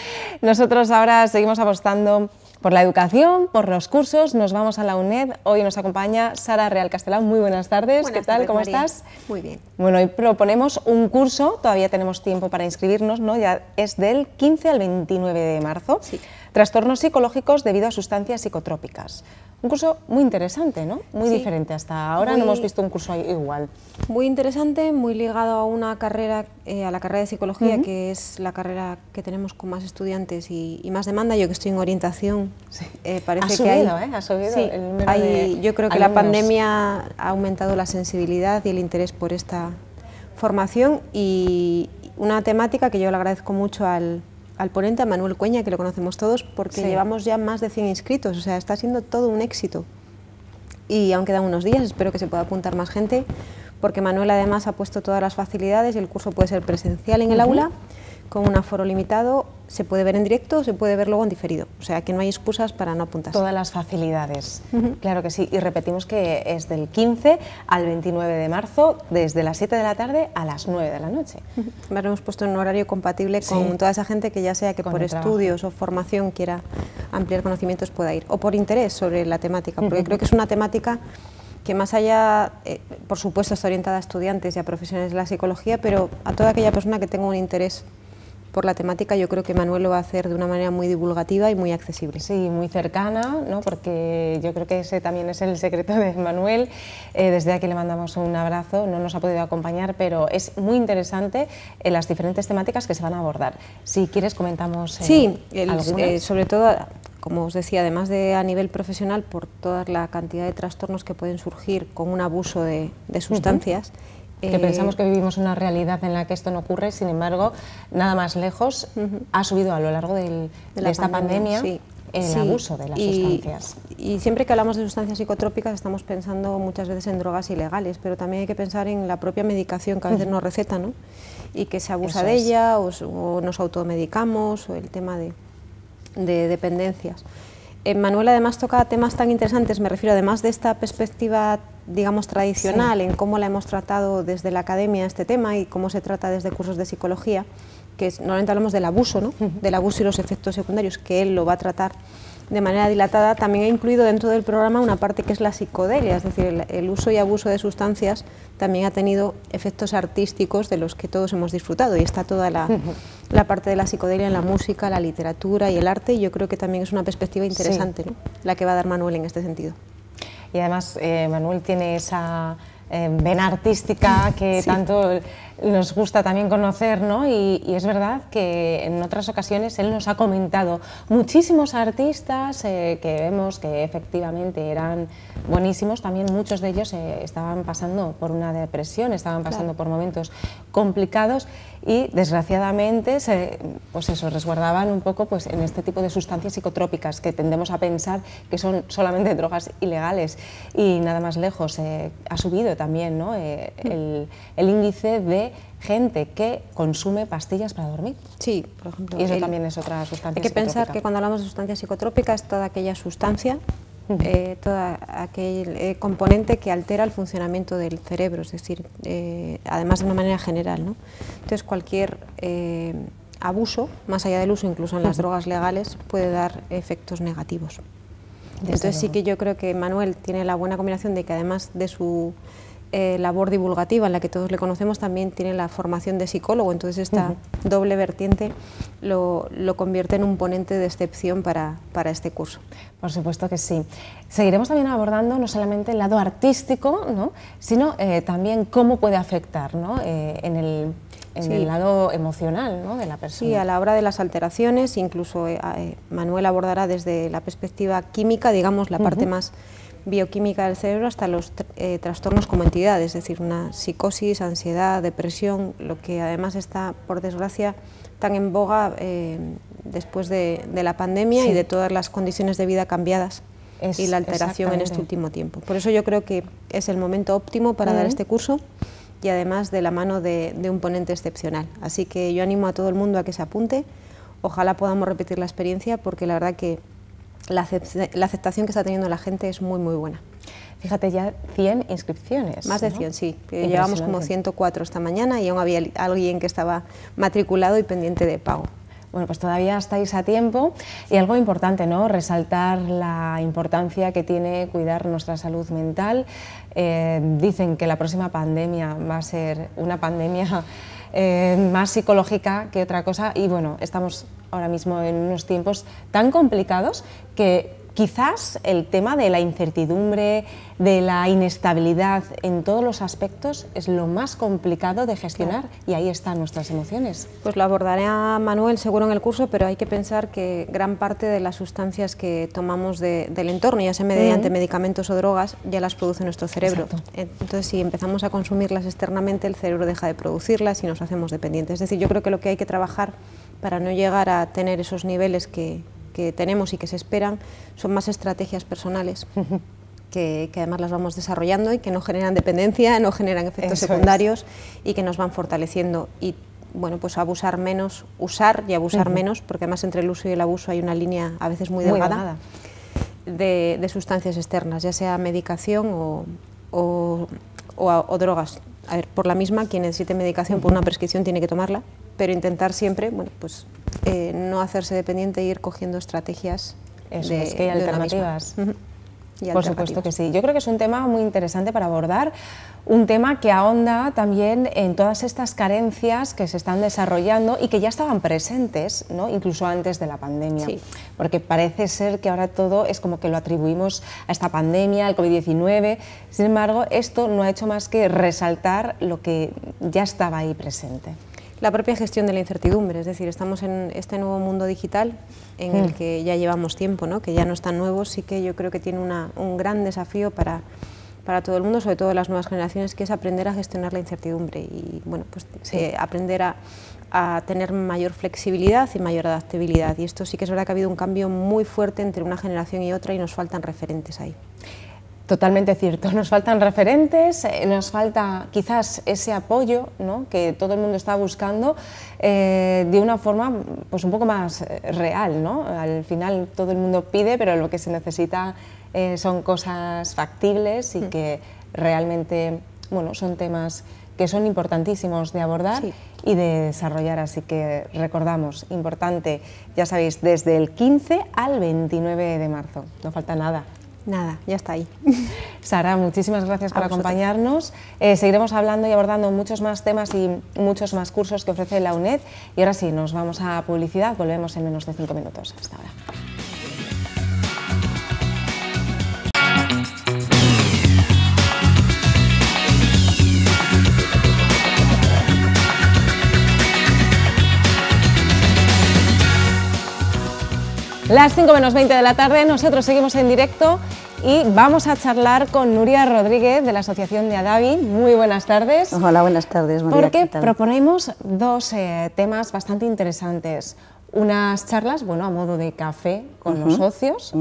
Nosotros ahora seguimos apostando por la educación, por los cursos. Nos vamos a la UNED. Hoy nos acompaña Sara Real Castelán. Muy buenas tardes. ¿Qué tal? ¿Cómo estás? Muy bien. Bueno, hoy proponemos un curso. Todavía tenemos tiempo para inscribirnos, ¿no? Ya es del 15 al 29 de marzo. Sí. Trastornos psicológicos debido a sustancias psicotrópicas. Un curso muy interesante, ¿no? Muy diferente. Hasta ahora no hemos visto un curso igual. Muy interesante, muy ligado a una carrera, eh, a la carrera de psicología, que es la carrera que tenemos con más estudiantes y, más demanda. Yo que estoy en orientación, eh, parece que ¿eh? Ha subido el número hay, Yo creo que la pandemia ha aumentado la sensibilidad y el interés por esta formación y una temática que yo le agradezco mucho al al ponente, a Manuel Cueña, que lo conocemos todos, porque llevamos ya más de 100 inscritos, o sea, está siendo todo un éxito. Y aún quedan unos días, espero que se pueda apuntar más gente, porque Manuel además ha puesto todas las facilidades y el curso puede ser presencial en el aula con un aforo limitado, se puede ver en directo o se puede ver luego en diferido. O sea que no hay excusas para no apuntarse. Todas las facilidades, claro que sí. Y repetimos que es del 15 al 29 de marzo, desde las 7 de la tarde a las 9 de la noche. hemos puesto un horario compatible con toda esa gente que ya sea que por estudios o formación quiera ampliar conocimientos pueda ir, o por interés sobre la temática, porque creo que es una temática que más allá, eh, por supuesto, está orientada a estudiantes y a profesionales de la psicología, pero a toda aquella persona que tenga un interés por la temática, yo creo que Manuel lo va a hacer de una manera muy divulgativa y muy accesible. Sí, muy cercana, ¿no? porque yo creo que ese también es el secreto de Manuel. Eh, desde aquí le mandamos un abrazo, no nos ha podido acompañar, pero es muy interesante eh, las diferentes temáticas que se van a abordar. Si quieres comentamos. Eh, sí, sobre todo como os decía, además de a nivel profesional, por toda la cantidad de trastornos que pueden surgir con un abuso de, sustancias, que eh, pensamos que vivimos una realidad en la que esto no ocurre, sin embargo, nada más lejos ha subido a lo largo de, esta pandemia, el abuso de las sustancias. Y siempre que hablamos de sustancias psicotrópicas estamos pensando muchas veces en drogas ilegales, pero también hay que pensar en la propia medicación que a veces nos receta ¿no? y que se abusa de ella o, nos automedicamos o el tema de dependencias. Manuel además toca temas tan interesantes, me refiero además de esta perspectiva, digamos, tradicional, en cómo la hemos tratado desde la academia este tema y cómo se trata desde cursos de psicología, que normalmente hablamos del abuso, ¿no? Del abuso y los efectos secundarios, que él lo va a tratar de manera dilatada, también ha incluido dentro del programa una parte que es la psicodelia, es decir, el, uso y abuso de sustancias también ha tenido efectos artísticos de los que todos hemos disfrutado y está toda la, parte de la psicodelia en la música, la literatura y el arte y yo creo que también es una perspectiva interesante la que va a dar Manuel en este sentido. Y además eh, Manuel tiene esa eh, vena artística que tanto nos gusta también conocer, ¿no? Y, es verdad que en otras ocasiones él nos ha comentado muchísimos artistas eh, que vemos que efectivamente eran buenísimos, también muchos de ellos eh, estaban pasando por una depresión, estaban pasando por momentos complicados y desgraciadamente se, pues eso, resguardaban un poco pues, en este tipo de sustancias psicotrópicas que tendemos a pensar que son solamente drogas ilegales y nada más lejos. Eh, ha subido también ¿no? Mm. el índice de gente que consume pastillas para dormir. Sí, por ejemplo. Y eso también es otra sustancia. Hay que pensar que cuando hablamos de sustancias psicotrópicas toda aquella sustancia, eh, todo aquel eh, componente que altera el funcionamiento del cerebro, es decir, eh, además de una manera general. ¿no? Entonces, cualquier abuso, más allá del uso, incluso en las drogas legales, puede dar efectos negativos. Entonces, sí que yo creo que Manuel tiene la buena combinación de que además de su eh, labor divulgativa, en la que todos le conocemos, también tiene la formación de psicólogo, entonces esta doble vertiente lo, convierte en un ponente de excepción para, para este curso. Por supuesto que sí. Seguiremos también abordando no solamente el lado artístico, ¿no? sino eh, también cómo puede afectar eh, en el lado emocional ¿no? de la persona. Sí, a la hora de las alteraciones, incluso Manuel abordará desde la perspectiva química, digamos, la parte más bioquímica del cerebro hasta los eh, trastornos como entidades, es decir, una psicosis, ansiedad, depresión, lo que además está, por desgracia, tan en boga eh, después de, la pandemia y de todas las condiciones de vida cambiadas y la alteración en este último tiempo. Por eso yo creo que es el momento óptimo para dar este curso y además de la mano de un ponente excepcional. Así que yo animo a todo el mundo a que se apunte. Ojalá podamos repetir la experiencia porque la verdad que la, aceptación que está teniendo la gente es muy, muy buena. Fíjate, ya 100 inscripciones. Más de 100, sí. Eh, llevamos como 104 esta mañana y aún había alguien que estaba matriculado y pendiente de pago. Bueno, pues todavía estáis a tiempo y algo importante, ¿no? Resaltar la importancia que tiene cuidar nuestra salud mental. Eh, dicen que la próxima pandemia va a ser una pandemia eh, más psicológica que otra cosa y bueno, estamos ahora mismo en unos tiempos tan complicados que Quizás el tema de la incertidumbre, de la inestabilidad en todos los aspectos es lo más complicado de gestionar y ahí están nuestras emociones. Pues lo abordaré a Manuel seguro en el curso, pero hay que pensar que gran parte de las sustancias que tomamos del entorno, ya sea mediante medicamentos o drogas, ya las produce nuestro cerebro. Entonces, si empezamos a consumirlas externamente, el cerebro deja de producirlas y nos hacemos dependientes. Es decir, yo creo que lo que hay que trabajar para no llegar a tener esos niveles que, que tenemos y que se esperan son más estrategias personales. Que, además las vamos desarrollando y que no generan dependencia, no generan efectos secundarios y que nos van fortaleciendo. Y bueno, pues abusar menos, usar y abusar menos, porque además entre el uso y el abuso hay una línea a veces muy delgada, de, sustancias externas, ya sea medicación o, o drogas a ver, por la misma, quien necesite medicación por una prescripción tiene que tomarla, pero intentar siempre, bueno, pues eh, no hacerse dependiente e ir cogiendo estrategias. es que hay de alternativas. Por supuesto que sí. Yo creo que es un tema muy interesante para abordar, un tema que ahonda también en todas estas carencias que se están desarrollando y que ya estaban presentes, ¿no? incluso antes de la pandemia. Porque parece ser que ahora todo es como que lo atribuimos a esta pandemia, al COVID-19. Sin embargo, esto no ha hecho más que resaltar lo que ya estaba ahí presente la propia gestión de la incertidumbre, es decir, estamos en este nuevo mundo digital en el mm. que ya llevamos tiempo, ¿no? que ya no es tan nuevo, sí que yo creo que tiene una, un gran desafío para, todo el mundo, sobre todo las nuevas generaciones, que es aprender a gestionar la incertidumbre y bueno, pues eh, aprender a, a, tener mayor flexibilidad y mayor adaptabilidad. Y esto sí que es verdad que ha habido un cambio muy fuerte entre una generación y otra y nos faltan referentes ahí. Totalmente cierto. Nos faltan referentes, eh, nos falta quizás ese apoyo ¿no? que todo el mundo está buscando eh, de una forma pues, un poco más eh, real. ¿no? Al final todo el mundo pide, pero lo que se necesita son cosas factibles y mm. que realmente bueno, son temas que son importantísimos de abordar y de desarrollar. Así que recordamos, importante, ya sabéis, desde el 15 al 29 de marzo. No falta nada. Nada, ya está ahí. Sara, muchísimas gracias por acompañarnos. Eh, seguiremos hablando y abordando muchos más temas y muchos más cursos que ofrece la UNED. Y ahora sí, nos vamos a publicidad. Volvemos en menos de cinco minutos. Hasta ahora. Las 5 menos 20 de la tarde, nosotros seguimos en directo y vamos a charlar con Nuria Rodríguez de la Asociación de Adavi. Muy buenas tardes. Hola, buenas tardes. porque proponemos dos eh, temas bastante interesantes unas charlas, bueno, a modo de café con los socios,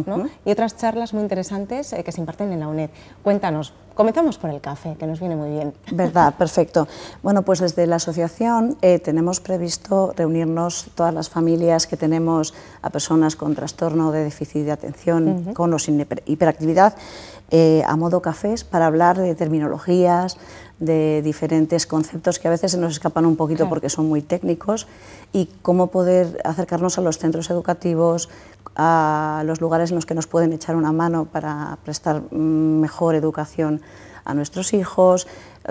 Y otras charlas muy interesantes eh, que se imparten en la UNED. Cuéntanos, comenzamos por el café, que nos viene muy bien. Verdad, <laughs> perfecto. Bueno, pues desde la asociación eh, tenemos previsto reunirnos todas las familias que tenemos a personas con trastorno de déficit de atención, con o sin hiperactividad, eh, a modo cafés para hablar de terminologías, de diferentes conceptos que a veces se nos escapan un poquito porque son muy técnicos y cómo poder acercarnos a los centros educativos, a los lugares en los que nos pueden echar una mano para prestar mm, mejor educación a nuestros hijos,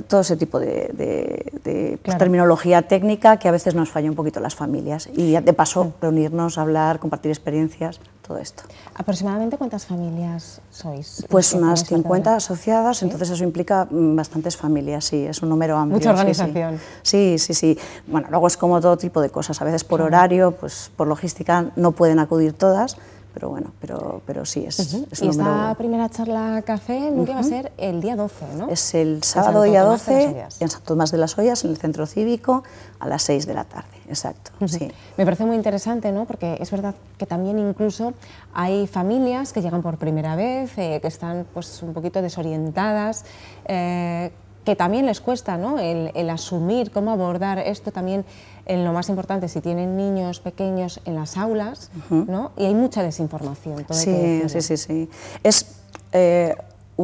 todo ese tipo de, pues, terminología técnica que a veces nos falla un poquito las familias. Y de paso, reunirnos, hablar, compartir experiencias esto. ¿Aproximadamente cuántas familias sois? Pues unas 50 asociadas, entonces eso implica mm, bastantes familias, sí, es un número amplio. Mucha organización. Sí, sí, sí. Bueno, luego es como todo tipo de cosas, a veces por horario, pues por logística no pueden acudir todas, pero bueno, pero, pero sí, es, y esta primera charla café, nunca va a ser el día 12, ¿no? Es el sábado día 12 en Santo Tomás de las Ollas, en el Centro Cívico, a las 6 de la tarde, exacto. sí. Me parece muy interesante, ¿no? Porque es verdad que también incluso hay familias que llegan por primera vez, eh, que están pues un poquito desorientadas, eh, que también les cuesta ¿no? el asumir cómo abordar esto también en lo más importante si tienen niños pequeños en las aulas, ¿no? Y hay mucha desinformación. sí, sí, sí, sí. Es, eh,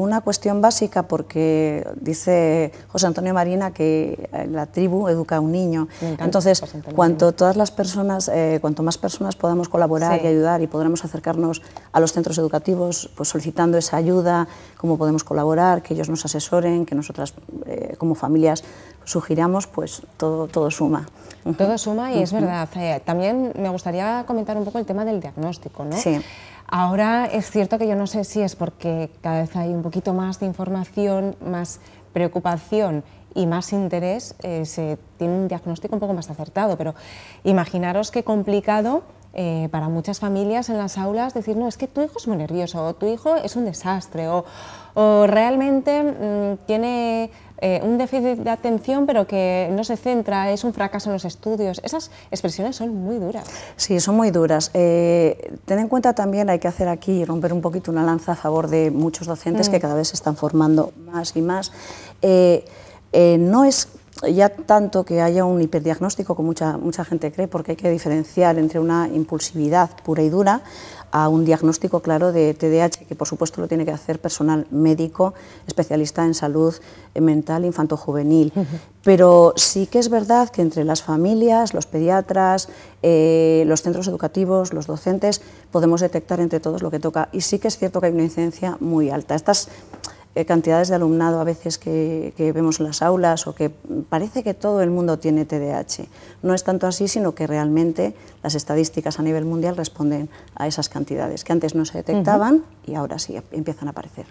una cuestión básica porque dice José Antonio Marina que eh, la tribu educa a un niño. Entonces, cuanto todas las personas, eh, cuanto más personas podamos colaborar y ayudar y podremos acercarnos a los centros educativos pues, solicitando esa ayuda, cómo podemos colaborar, que ellos nos asesoren, que nosotras eh, como familias sugiramos, pues todo, suma. Todo suma y es verdad. también me gustaría comentar un poco el tema del diagnóstico, ¿no? Sí. Ahora es cierto que yo no sé si es porque cada vez hay un poquito más de información, más preocupación y más interés, eh, se tiene un diagnóstico un poco más acertado, pero imaginaros qué complicado eh, para muchas familias en las aulas decir, no, es que tu hijo es muy nervioso, o tu hijo es un desastre, o, o realmente mm, tiene eh, un déficit de atención pero que no se centra, es un fracaso en los estudios. Esas expresiones son muy duras. Sí, son muy duras. Eh, ten en cuenta también, hay que hacer aquí, romper un poquito una lanza a favor de muchos docentes mm. que cada vez se están formando más y más. Eh, no es ya tanto que haya un hiperdiagnóstico, como mucha, mucha gente cree, porque hay que diferenciar entre una impulsividad pura y dura a un diagnóstico claro de TDAH, que por supuesto lo tiene que hacer personal médico, especialista en salud eh, mental infantojuvenil. Pero sí que es verdad que entre las familias, los pediatras, eh, los centros educativos, los docentes, podemos detectar entre todos lo que toca. Y sí que es cierto que hay una incidencia muy alta. Estas eh, cantidades de alumnado a veces que, vemos en las aulas o que parece que todo el mundo tiene TDAH. No es tanto así, sino que realmente las estadísticas a nivel mundial responden a esas cantidades que antes no se detectaban y ahora sí empiezan a aparecer.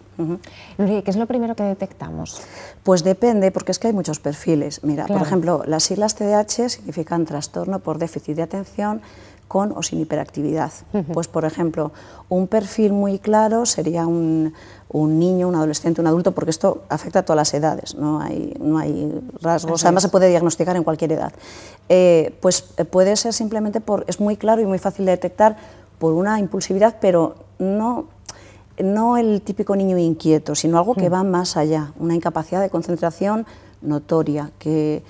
¿qué es lo primero que detectamos? Pues depende, porque es que hay muchos perfiles. Mira, por ejemplo, las siglas TDAH significan trastorno por déficit de atención con o sin hiperactividad. Pues, por ejemplo, un perfil muy claro sería un un niño, un adolescente, un adulto, porque esto afecta a todas las edades, no hay, no hay rasgos, además se puede diagnosticar en cualquier edad. Eh, pues eh, puede ser simplemente por, es muy claro y muy fácil de detectar por una impulsividad, pero no, no el típico niño inquieto, sino algo que mm. va más allá, una incapacidad de concentración notoria, que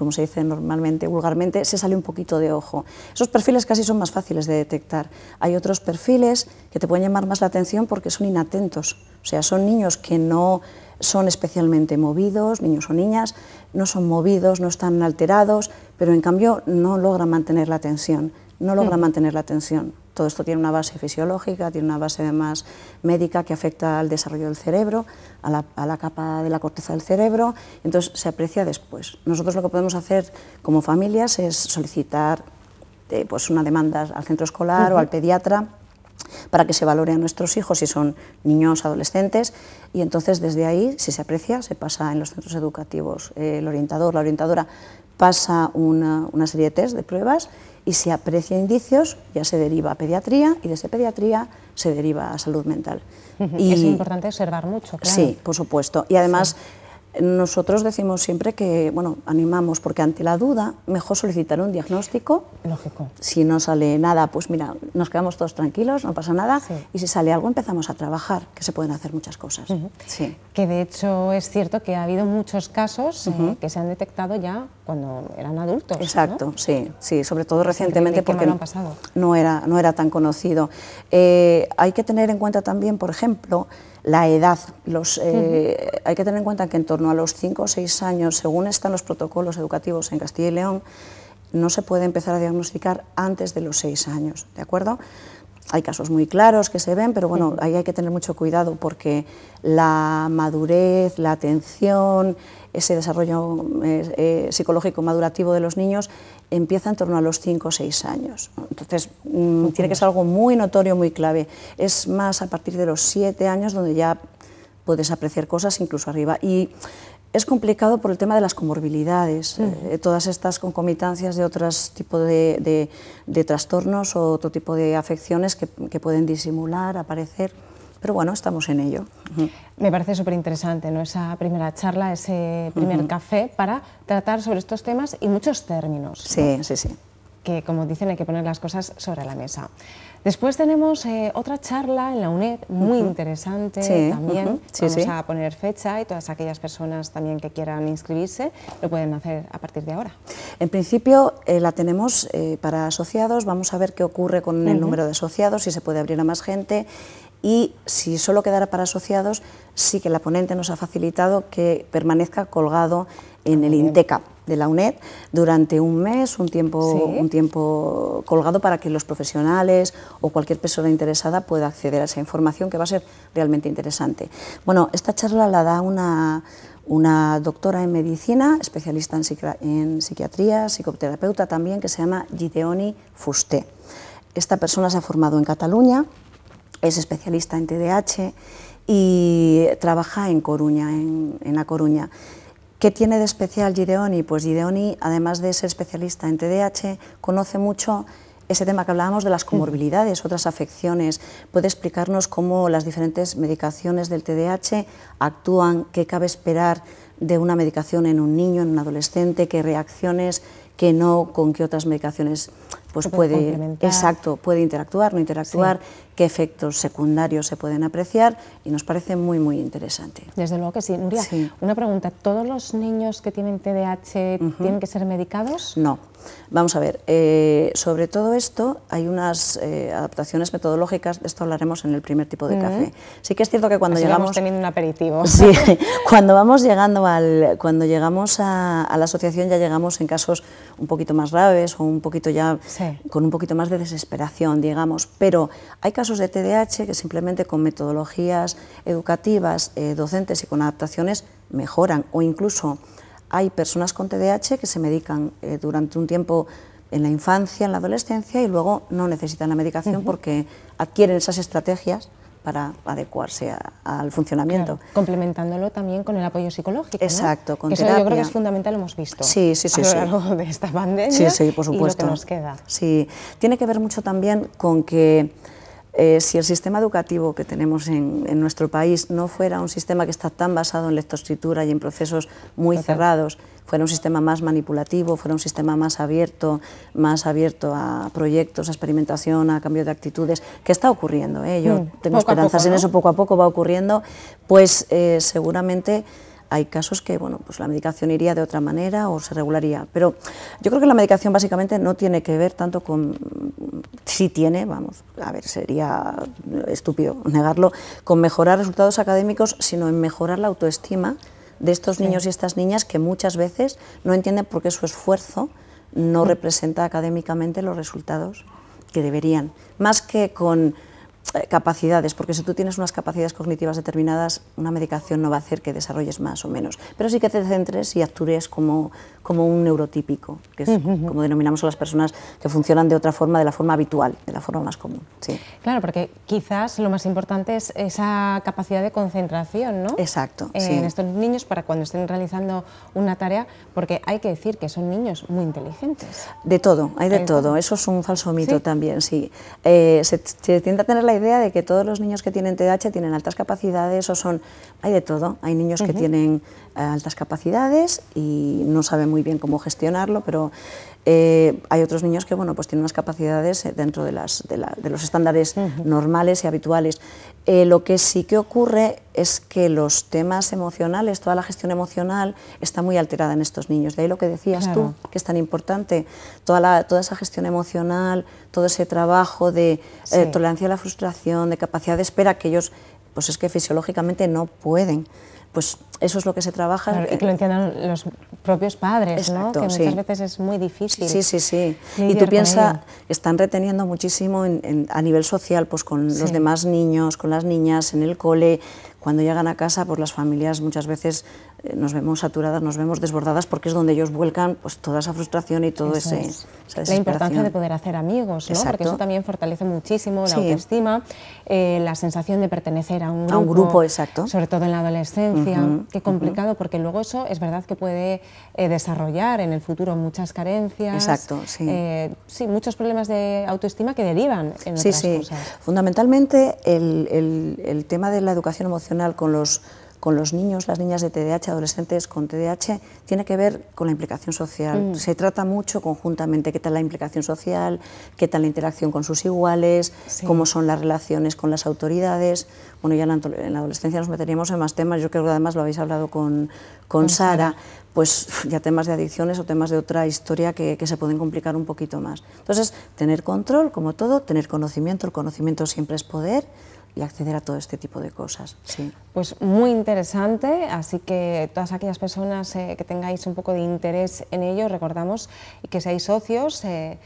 como se dice normalmente, vulgarmente, se sale un poquito de ojo. Esos perfiles casi son más fáciles de detectar. Hay otros perfiles que te pueden llamar más la atención porque son inatentos, o sea, son niños que no son especialmente movidos, niños o niñas, no son movidos, no están alterados, pero en cambio no logran mantener la atención, no logran mm. mantener la atención. Todo esto tiene una base fisiológica, tiene una base además médica que afecta al desarrollo del cerebro, a la, capa de la corteza del cerebro, entonces se aprecia después. Nosotros lo que podemos hacer como familias es solicitar eh, pues una demanda al centro escolar o al pediatra para que se valore a nuestros hijos si son niños, adolescentes, y entonces desde ahí, si se aprecia, se pasa en los centros educativos. Eh, el orientador, la orientadora pasa una, serie de test, de pruebas, y si aprecia indicios, ya se deriva a pediatría y desde pediatría se deriva a salud mental. y es importante observar mucho, claro. Sí, por supuesto. Y además nosotros decimos siempre que, bueno, animamos, porque ante la duda, mejor solicitar un diagnóstico. Lógico. Si no sale nada, pues mira, nos quedamos todos tranquilos, no pasa nada. Y si sale algo, empezamos a trabajar, que se pueden hacer muchas cosas. sí. Que de hecho es cierto que ha habido muchos casos eh, que se han detectado ya cuando eran adultos. Exacto, sí, sí, sobre todo recientemente porque no, era, no era tan conocido. Eh, hay que tener en cuenta también, por ejemplo, la edad. Los, eh, Hay que tener en cuenta que en torno a los 5 o 6 años, según están los protocolos educativos en Castilla y León, no se puede empezar a diagnosticar antes de los 6 años, ¿de acuerdo? Hay casos muy claros que se ven, pero bueno, ahí hay que tener mucho cuidado porque la madurez, la atención, ese desarrollo eh, eh, psicológico madurativo de los niños empieza en torno a los 5 o 6 años. Entonces, mm, tiene que ser algo muy notorio, muy clave. Es más a partir de los 7 años donde ya puedes apreciar cosas incluso arriba. Y es complicado por el tema de las comorbilidades, mm. eh, todas estas concomitancias de otros tipo de, trastornos o otro tipo de afecciones que pueden disimular, aparecer pero bueno, estamos en ello. Me parece súper interesante ¿no? esa primera charla, ese primer café para tratar sobre estos temas y muchos términos. Sí, sí, sí. Que como dicen hay que poner las cosas sobre la mesa. Después tenemos eh, otra charla en la UNED muy interesante también. Uh sí, Vamos a poner fecha y todas aquellas personas también que quieran inscribirse lo pueden hacer a partir de ahora. En principio eh, la tenemos eh, para asociados. Vamos a ver qué ocurre con el número de asociados, si se puede abrir a más gente y si solo quedara para asociados, sí que la ponente nos ha facilitado que permanezca colgado en el INTECA de la UNED durante un mes, un tiempo, un tiempo colgado para que los profesionales o cualquier persona interesada pueda acceder a esa información que va a ser realmente interesante. Bueno, esta charla la da una, doctora en medicina, especialista en, en psiquiatría, psicoterapeuta también, que se llama Gideoni Fusté. Esta persona se ha formado en Cataluña, es especialista en TDAH y trabaja en Coruña, en, La Coruña. ¿Qué tiene de especial Gideoni? Pues Gideoni, además de ser especialista en TDAH, conoce mucho ese tema que hablábamos de las comorbilidades, mm. otras afecciones. ¿Puede explicarnos cómo las diferentes medicaciones del TDAH actúan? ¿Qué cabe esperar de una medicación en un niño, en un adolescente? ¿Qué reacciones? ¿Qué no? ¿Con qué otras medicaciones pues puede, exacto, puede interactuar, no interactuar? qué efectos secundarios se pueden apreciar y nos parece muy, muy interesante. Desde luego que sí. Nuria, una pregunta, ¿todos los niños que tienen TDAH tienen que ser medicados? No. Vamos a ver, eh, sobre todo esto hay unas eh, adaptaciones metodológicas, de esto hablaremos en el primer tipo de café. Sí que es cierto que cuando Así llegamos... teniendo un aperitivo. <laughs> Sí, <laughs> cuando vamos llegando al... Cuando llegamos a, la asociación ya llegamos en casos un poquito más graves o un poquito ya... Con un poquito más de desesperación, digamos, pero hay casos de TDAH que simplemente con metodologías educativas, eh, docentes y con adaptaciones mejoran o incluso hay personas con TDAH que se medican eh, durante un tiempo en la infancia, en la adolescencia y luego no necesitan la medicación porque adquieren esas estrategias para adecuarse al funcionamiento. complementándolo también con el apoyo psicológico. Exacto, con yo creo que es fundamental, hemos visto sí, a lo largo de esta pandemia y lo que nos queda. Sí, tiene que ver mucho también con que eh, si el sistema educativo que tenemos en, nuestro país no fuera un sistema que está tan basado en lectoescritura y en procesos muy cerrados, fuera un sistema más manipulativo, fuera un sistema más abierto, más abierto a proyectos, a experimentación, a cambio de actitudes, que está ocurriendo. Eh? Yo hmm, tengo esperanzas en eso, poco a poco va ocurriendo, pues eh, seguramente hay casos que bueno, pues la medicación iría de otra manera o se regularía. Pero yo creo que la medicación básicamente no tiene que ver tanto con, si tiene, vamos, a ver, sería estúpido negarlo, con mejorar resultados académicos, sino en mejorar la autoestima de estos niños y estas niñas que muchas veces no entienden por qué su esfuerzo no mm. representa académicamente los resultados que deberían. Más que con eh, capacidades, porque si tú tienes unas capacidades cognitivas determinadas, una medicación no va a hacer que desarrolles más o menos, pero sí que te centres y actúes como, como un neurotípico, que es como denominamos a las personas que funcionan de otra forma, de la forma habitual, de la forma más común. Sí. Claro, porque quizás lo más importante es esa capacidad de concentración, ¿no? Exacto. En estos niños para cuando estén realizando una tarea, porque hay que decir que son niños muy inteligentes. De todo, hay de todo. Eso es un falso mito también, sí. Eh, se, se tiende a tener la idea de que todos los niños que tienen TH tienen altas capacidades o son... Hay de todo. Hay niños que tienen eh, altas capacidades y no saben muy bien cómo gestionarlo, pero eh, hay otros niños que pues tienen unas capacidades eh, dentro de, los estándares normales y habituales. Eh, lo que sí que ocurre es que los temas emocionales, toda la gestión emocional está muy alterada en estos niños. De ahí lo que decías tú, que es tan importante, toda, esa gestión emocional, todo ese trabajo de tolerancia a la frustración, de capacidad de espera que ellos, pues es que fisiológicamente no pueden pues eso es lo que se trabaja. y que lo entiendan los propios padres, ¿no? Que muchas veces es muy difícil. Sí, sí, sí. Y tú piensas, están reteniendo muchísimo a nivel social, pues con los demás niños, con las niñas, en el cole. Cuando llegan a casa, pues las familias muchas veces eh, nos vemos saturadas, nos vemos desbordadas porque es donde ellos vuelcan pues toda esa frustración y todo ese la importancia de poder hacer amigos, ¿no? Porque eso también fortalece muchísimo la autoestima, eh, la sensación de pertenecer a un grupo, exacto, sobre todo en la adolescencia, qué complicado porque luego eso es verdad que puede eh, desarrollar en el futuro muchas carencias, exacto, sí, sí muchos problemas de autoestima que derivan en sí, otras cosas. Fundamentalmente el tema de la educación emocional con los con los niños, las niñas de TDAH, adolescentes con TDAH, tiene que ver con la implicación social. Mm. Se trata mucho conjuntamente qué tal la implicación social, qué tal la interacción con sus iguales, cómo son las relaciones con las autoridades. Bueno, ya en la adolescencia nos meteríamos en más temas, yo creo que además lo habéis hablado con, con, Sara, pues <laughs> ya temas de adicciones o temas de otra historia que, que se pueden complicar un poquito más. Entonces, tener control, como todo, tener conocimiento, el conocimiento siempre es poder y acceder a todo este tipo de cosas. Sí. Pues muy interesante, así que todas aquellas personas eh, que tengáis un poco de interés en ello, recordamos que seáis socios. Eh,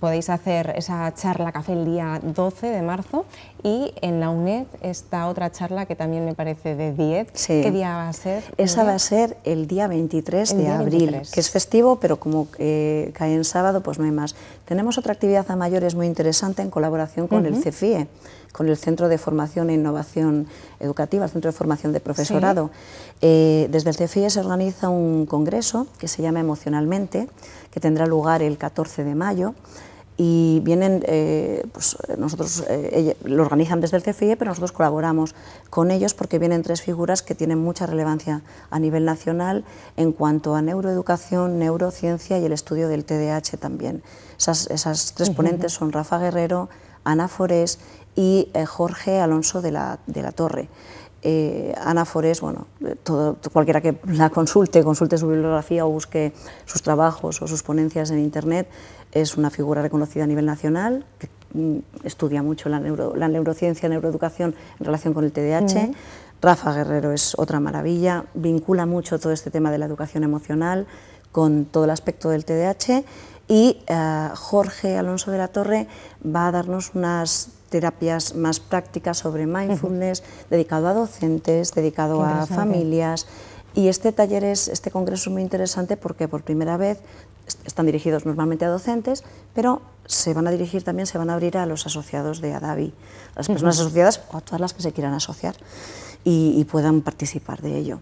podéis hacer esa charla café el día 12 de marzo y en la UNED está otra charla que también me parece de 10. ¿Qué día va a ser? Esa va a ser el día 23 de abril, que es festivo, pero como eh, cae en sábado, pues no hay más. Tenemos otra actividad a mayores muy interesante en colaboración con el CEFIE con el Centro de Formación e Innovación Educativa, el Centro de Formación de Profesorado. Eh, desde el CFIE se organiza un congreso que se llama Emocionalmente, que tendrá lugar el 14 de mayo y vienen, eh, pues, nosotros eh, lo organizan desde el CFIE, pero nosotros colaboramos con ellos porque vienen tres figuras que tienen mucha relevancia a nivel nacional en cuanto a neuroeducación, neurociencia y el estudio del TDAH también. esas tres ponentes son Rafa Guerrero, Ana Forés y eh, Jorge Alonso de la, de la Torre. Eh, Ana Forés, bueno, eh, todo, cualquiera que la consulte, consulte su bibliografía o busque sus trabajos o sus ponencias en Internet, es una figura reconocida a nivel nacional, que mm, estudia mucho la, neuro, la neurociencia, neuroeducación en relación con el TDAH. Rafa Guerrero es otra maravilla, vincula mucho todo este tema de la educación emocional con todo el aspecto del TDAH y Jorge Alonso de la Torre va a darnos unas terapias más prácticas sobre mindfulness, dedicado a docentes, dedicado a familias. Y este taller es, este congreso es muy interesante porque por primera vez están dirigidos normalmente a docentes, pero se van a dirigir también, se van a abrir a los asociados de ADAVI, a las personas asociadas o a todas las que se quieran asociar y, puedan participar de ello.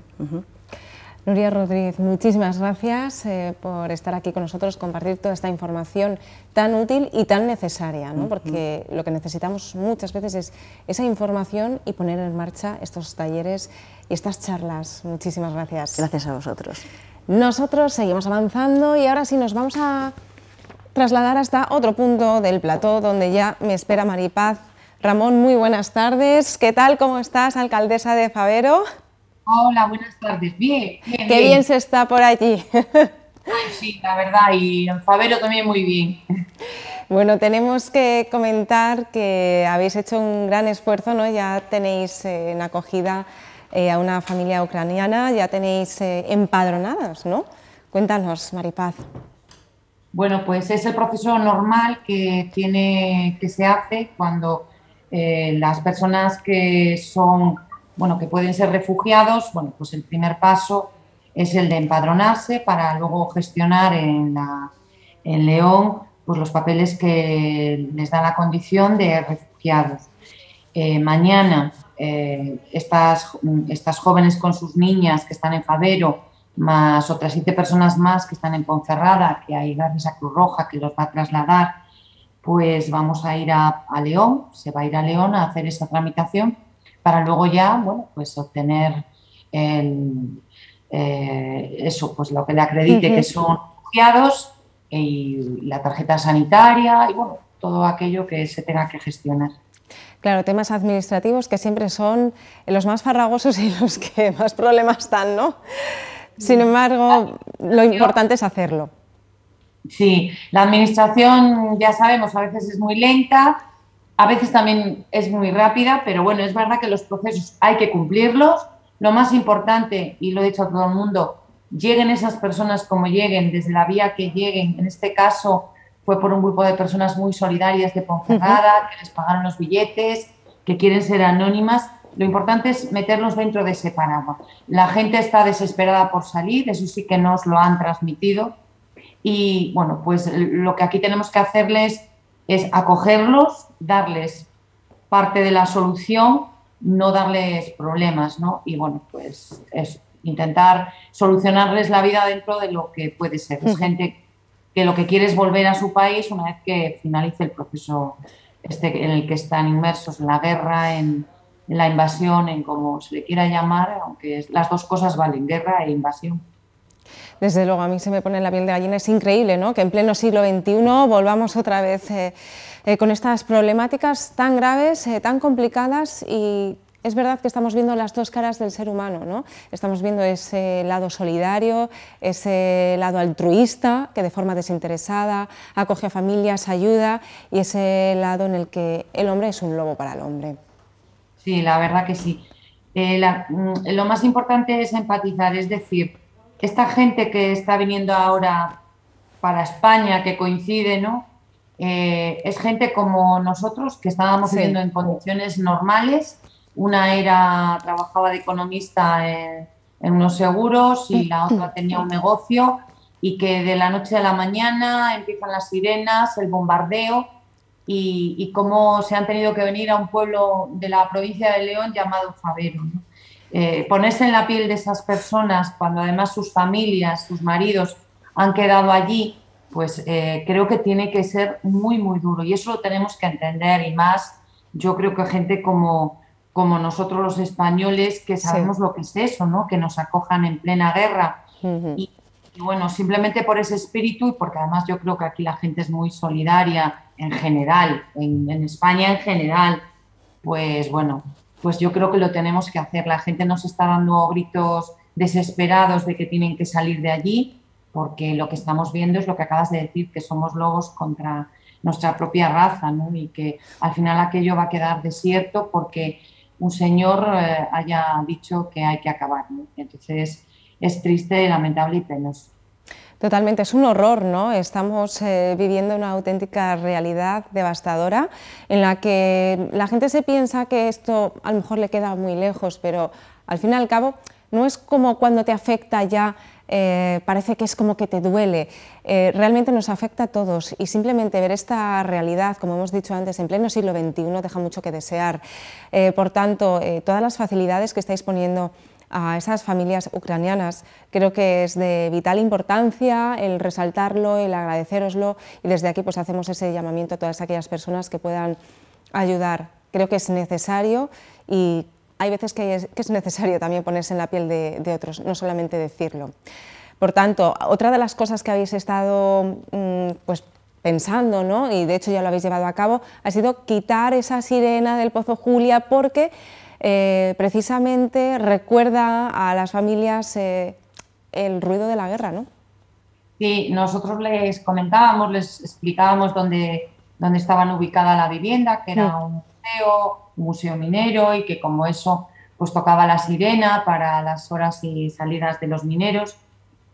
Nuria Rodríguez, muchísimas gracias eh, por estar aquí con nosotros, compartir toda esta información tan útil y tan necesaria, ¿no? porque lo que necesitamos muchas veces es esa información y poner en marcha estos talleres y estas charlas. Muchísimas gracias. Gracias a vosotros. Nosotros seguimos avanzando y ahora sí nos vamos a trasladar hasta otro punto del plató donde ya me espera Maripaz. Ramón, muy buenas tardes. ¿Qué tal? ¿Cómo estás, alcaldesa de Favero? Hola, buenas tardes. Bien, bien. Qué bien, se está por allí. sí, la verdad, y en Favero también muy bien. Bueno, tenemos que comentar que habéis hecho un gran esfuerzo, ¿no? Ya tenéis eh, en acogida eh, a una familia ucraniana, ya tenéis eh, empadronadas, ¿no? Cuéntanos, Maripaz. Bueno, pues es el proceso normal que, tiene, que se hace cuando las personas que son bueno, que pueden ser refugiados, bueno, pues el primer paso es el de empadronarse para luego gestionar en, León pues los papeles que les da la condición de refugiados. Eh, mañana eh, estas, estas jóvenes con sus niñas que están en Favero, más otras siete personas más que están en Ponferrada, que hay gracias a Cruz Roja que los va a trasladar, pues vamos a ir a, a León, se va a ir a León a hacer esa tramitación para luego ya, bueno, pues obtener eh, eso, pues lo que le acredite que son refugiados y la tarjeta sanitaria y bueno, todo aquello que se tenga que gestionar. Claro, temas administrativos que siempre son los más farragosos y los que <laughs> más problemas están, ¿no? Sin embargo, lo importante es hacerlo. Sí, la administración, ya sabemos, a veces es muy lenta, a veces también es muy rápida, pero bueno, es verdad que los procesos hay que cumplirlos. Lo más importante, y lo he dicho a todo el mundo, lleguen esas personas como lleguen, desde la vía que lleguen. En este caso fue por un grupo de personas muy solidarias de Ponferrada, que les pagaron los billetes, que quieren ser anónimas. Lo importante es meterlos dentro de ese paraguas. La gente está desesperada por salir, eso sí que nos lo han transmitido. Y bueno, pues lo que aquí tenemos que hacerles es acogerlos, darles parte de la solución, no darles problemas, ¿no? Y bueno, pues es intentar solucionarles la vida dentro de lo que puede ser. Es mm. gente que lo que quiere es volver a su país una vez que finalice el proceso este en el que están inmersos, en la guerra, en, en la invasión, en como se le quiera llamar, aunque las dos cosas valen, guerra e invasión desde luego a mí se me pone la piel de gallina. Es increíble que en pleno siglo XXI volvamos otra vez eh, eh, con estas problemáticas tan graves, eh, tan complicadas y es verdad que estamos viendo las dos caras del ser humano, Estamos viendo ese lado solidario, ese lado altruista, que de forma desinteresada acoge a familias, ayuda, y ese lado en el que el hombre es un lobo para el hombre. Sí, la verdad que sí. Mm, lo más importante es empatizar, es decir, esta gente que está viniendo ahora para España, que coincide, ¿no? Eh, es gente como nosotros que estábamos viviendo en condiciones normales. Una era trabajaba de economista en, unos seguros y la otra tenía un negocio y que de la noche a la mañana empiezan las sirenas, el bombardeo y, y cómo se han tenido que venir a un pueblo de la provincia de León llamado Favero. Eh, ponerse en la piel de esas personas cuando además sus familias, sus maridos han quedado allí, pues eh, creo que tiene que ser muy, muy duro. Y eso lo tenemos que entender y más, yo creo que gente como, como nosotros los españoles que sabemos lo que es eso, ¿no? que nos acojan en plena guerra. y, bueno, simplemente por ese espíritu y porque además yo creo que aquí la gente es muy solidaria en general, en, en España en general, pues bueno, pues yo creo que lo tenemos que hacer. La gente nos está dando gritos desesperados de que tienen que salir de allí, porque lo que estamos viendo es lo que acabas de decir, que somos lobos contra nuestra propia raza, ¿no? Y que al final aquello va a quedar desierto porque un señor eh, haya dicho que hay que acabar, Entonces es triste, lamentable y penoso. Totalmente, es un horror, ¿no? Estamos eh, viviendo una auténtica realidad devastadora en la que la gente se piensa que esto a lo mejor le queda muy lejos, pero al fin y al cabo no es como cuando te afecta ya, eh, parece que es como que te duele. Eh, realmente nos afecta a todos y simplemente ver esta realidad, como hemos dicho antes, en pleno siglo XXI deja mucho que desear. por tanto, todas las facilidades que estáis poniendo a esas familias ucranianas. Creo que es de vital importancia el resaltarlo, el agradeceroslo... y desde aquí pues hacemos ese llamamiento a todas aquellas personas que puedan ayudar. Creo que es necesario y hay veces que es, necesario también ponerse en la piel de, de otros, no solamente decirlo. Por tanto, otra de las cosas que habéis estado mm, pues, pensando, ¿no? y de hecho ya lo habéis llevado a cabo, ha sido quitar esa sirena del Pozo Julia porque eh, precisamente recuerda a las familias eh, el ruido de la guerra, ¿no? Sí, nosotros les comentábamos, les explicábamos dónde, dónde estaban ubicada la vivienda, que era un museo, un museo minero y que como eso pues tocaba la sirena para las horas y salidas de los mineros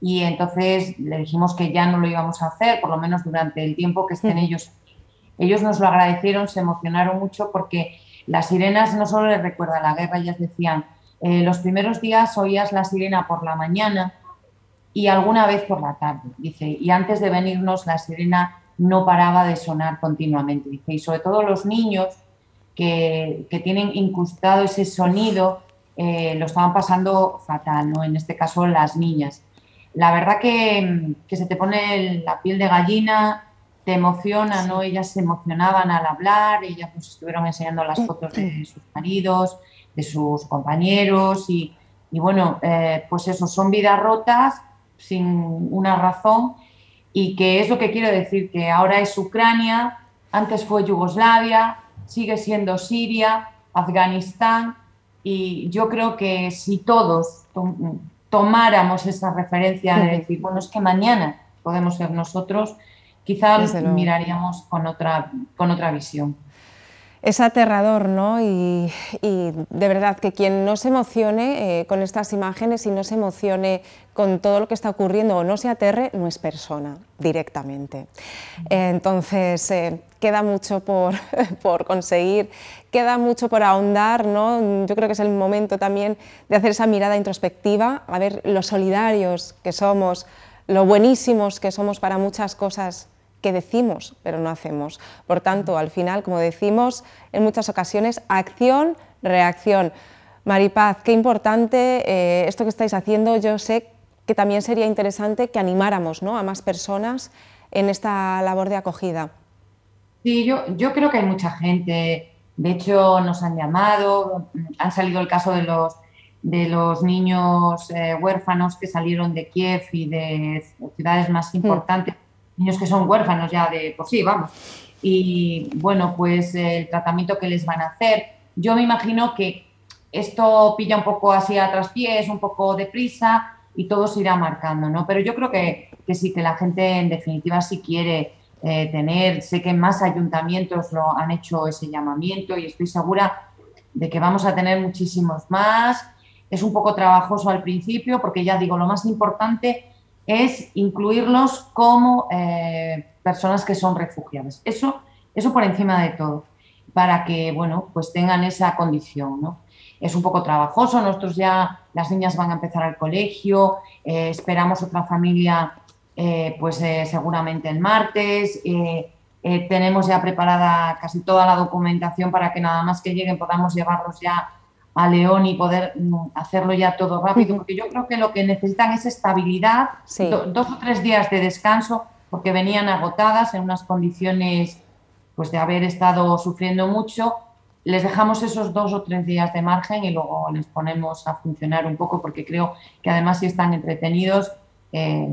y entonces le dijimos que ya no lo íbamos a hacer, por lo menos durante el tiempo que estén ellos. Ellos nos lo agradecieron, se emocionaron mucho porque las sirenas no solo les recuerda la guerra, ellas decían, eh, los primeros días oías la sirena por la mañana y alguna vez por la tarde, dice, y antes de venirnos la sirena no paraba de sonar continuamente, dice, y sobre todo los niños que, tienen incrustado ese sonido, eh, lo estaban pasando fatal, ¿no? En este caso las niñas. La verdad que, que se te pone la piel de gallina, te emociona, ¿no? Ellas se emocionaban al hablar, ellas nos estuvieron enseñando las fotos de sus maridos, de sus compañeros y, bueno, eh, pues eso, son vidas rotas sin una razón y que es lo que quiero decir, que ahora es Ucrania, antes fue Yugoslavia, sigue siendo Siria, Afganistán y yo creo que si todos tomáramos esa referencia de decir, bueno, es que mañana podemos ser nosotros, Quizás miraríamos con otra, con otra visión. Es aterrador, ¿no? Y, de verdad que quien no se emocione eh, con estas imágenes y no se emocione con todo lo que está ocurriendo o no se aterre, no es persona directamente. entonces, eh, queda mucho por, <laughs> por, conseguir, queda mucho por ahondar, ¿no? Yo creo que es el momento también de hacer esa mirada introspectiva, a ver lo solidarios que somos, lo buenísimos que somos para muchas cosas que decimos, pero no hacemos. Por tanto, al final, como decimos en muchas ocasiones, acción, reacción. Maripaz, qué importante eh, esto que estáis haciendo. Yo sé que también sería interesante que animáramos ¿no? a más personas en esta labor de acogida. Sí, yo, creo que hay mucha gente. De hecho, nos han llamado, han salido el caso de los, de los niños eh, huérfanos que salieron de Kiev y de ciudades más importantes niños que son huérfanos ya de por sí, vamos. Y bueno, pues el tratamiento que les van a hacer. Yo me imagino que esto pilla un poco así a traspiés, un poco deprisa y todo se irá marcando, ¿no? Pero yo creo que, sí, que la gente en definitiva sí quiere eh, tener, sé que más ayuntamientos lo han hecho ese llamamiento y estoy segura de que vamos a tener muchísimos más. Es un poco trabajoso al principio porque ya digo, lo más importante es incluirlos como eh, personas que son refugiadas. Eso, eso por encima de todo, para que bueno, pues tengan esa condición. Es un poco trabajoso, nosotros ya las niñas van a empezar al colegio, eh, esperamos otra familia eh, pues seguramente el martes. tenemos ya preparada casi toda la documentación para que nada más que lleguen podamos llevarlos ya a León y poder mm, hacerlo ya todo rápido, porque yo creo que lo que necesitan es estabilidad, dos o tres días de descanso, porque venían agotadas en unas condiciones pues de haber estado sufriendo mucho. Les dejamos esos dos o tres días de margen y luego les ponemos a funcionar un poco, porque creo que además si están entretenidos, eh,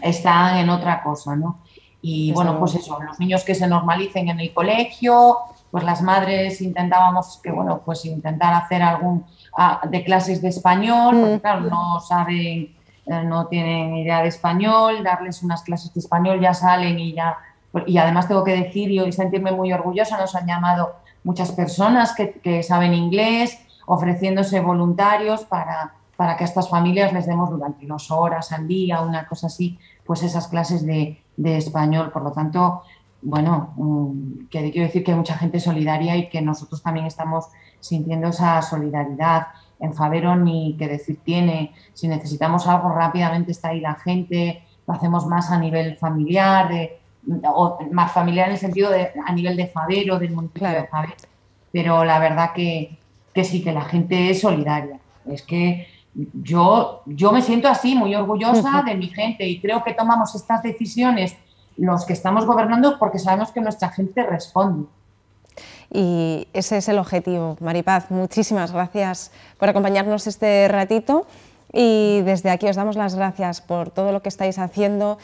están en otra cosa, ¿no? Y bueno, pues eso, los niños que se normalicen en el colegio, pues las madres intentábamos que, bueno, pues intentar hacer algún ah, de clases de español, mm. claro, no saben, eh, no tienen idea de español, darles unas clases de español, ya salen y ya, pues, y además tengo que decir y sentirme muy orgullosa, nos han llamado muchas personas que, saben inglés, ofreciéndose voluntarios para, que a estas familias les demos durante dos horas al día, una cosa así, pues esas clases de, de español. Por lo tanto, bueno, mm, que quiero decir que hay mucha gente solidaria y que nosotros también estamos sintiendo esa solidaridad. En Favero ni que decir tiene, si necesitamos algo rápidamente está ahí la gente, lo hacemos más a nivel familiar, mm, o más familiar en el sentido de a nivel de Favero, del municipio de Pero la verdad que, que sí, que la gente es solidaria. Es que yo, yo me siento así, muy orgullosa de mi gente y creo que tomamos estas decisiones los que estamos gobernando porque sabemos que nuestra gente responde. Y ese es el objetivo. Maripaz, muchísimas gracias por acompañarnos este ratito y desde aquí os damos las gracias por todo lo que estáis haciendo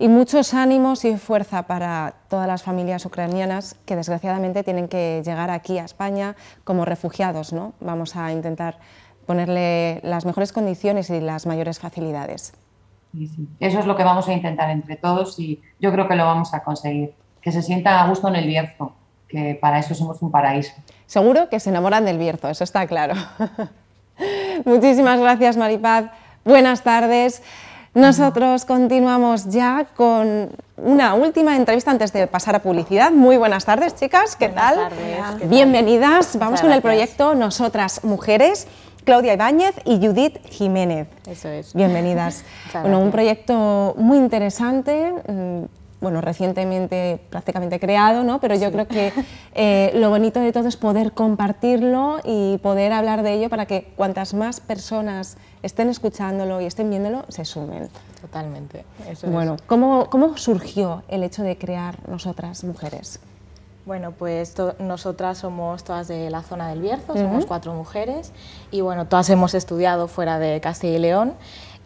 y muchos ánimos y fuerza para todas las familias ucranianas que desgraciadamente tienen que llegar aquí a España como refugiados. ¿no? Vamos a intentar ponerle las mejores condiciones y las mayores facilidades. Eso es lo que vamos a intentar entre todos y yo creo que lo vamos a conseguir. Que se sienta a gusto en el Bierzo, que para eso somos un paraíso. Seguro que se enamoran del Bierzo, eso está claro. <laughs> Muchísimas gracias, Maripaz. Buenas tardes. Nosotros continuamos ya con una última entrevista antes de pasar a publicidad. Muy buenas tardes, chicas. ¿Qué buenas tal? Tardes, Bienvenidas. Vamos con el proyecto Nosotras Mujeres. Claudia Ibáñez y Judith Jiménez. Eso es. <laughs> Bienvenidas. <laughs> bueno, un proyecto muy interesante, mm, bueno, recientemente prácticamente creado, ¿no? Pero yo creo que <laughs> eh, lo bonito de todo es poder compartirlo y poder hablar de ello para que cuantas más personas estén escuchándolo y estén viéndolo, se sumen. Totalmente. bueno, ¿cómo surgió el hecho de crear nosotras mujeres? Bueno, pues nosotras somos todas de la zona del Bierzo, somos cuatro mujeres y bueno, todas hemos estudiado fuera de Castilla y León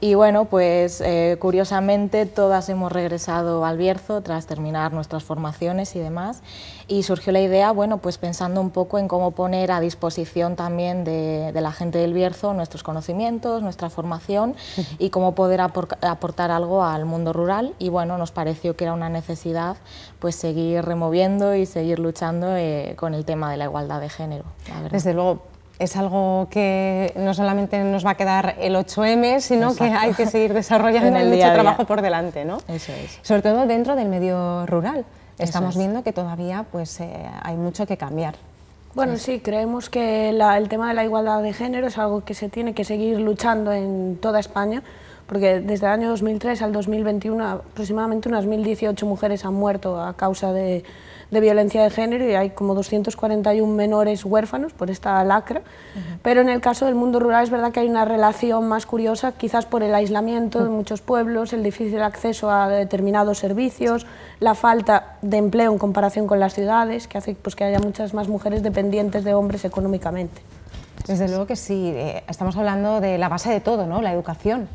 y bueno, pues eh, curiosamente todas hemos regresado al Bierzo tras terminar nuestras formaciones y demás. Y surgió la idea, bueno, pues pensando un poco en cómo poner a disposición también de, la gente del Bierzo nuestros conocimientos, nuestra formación y cómo poder aportar algo al mundo rural. Y bueno, nos pareció que era una necesidad pues seguir removiendo y seguir luchando eh, con el tema de la igualdad de género. Desde luego, es algo que no solamente nos va a quedar el 8M, sino que hay que seguir desarrollando <laughs> el mucho trabajo por delante, ¿no? Sobre todo dentro del medio rural. Estamos viendo que todavía pues, eh, hay mucho que cambiar. Bueno, pues sí, creemos que el tema de la igualdad de género es algo que se tiene que seguir luchando en toda España, porque desde el año 2003 al 2021 aproximadamente unas 1.018 mujeres han muerto a causa de, violencia de género y hay como 241 menores huérfanos por esta lacra. Pero en el caso del mundo rural es verdad que hay una relación más curiosa, quizás por el aislamiento de muchos pueblos, el difícil acceso a determinados servicios, la falta de empleo en comparación con las ciudades, que hace pues, que haya muchas más mujeres dependientes de hombres económicamente. Desde luego que sí, eh, estamos hablando de la base de todo, ¿no? La educación.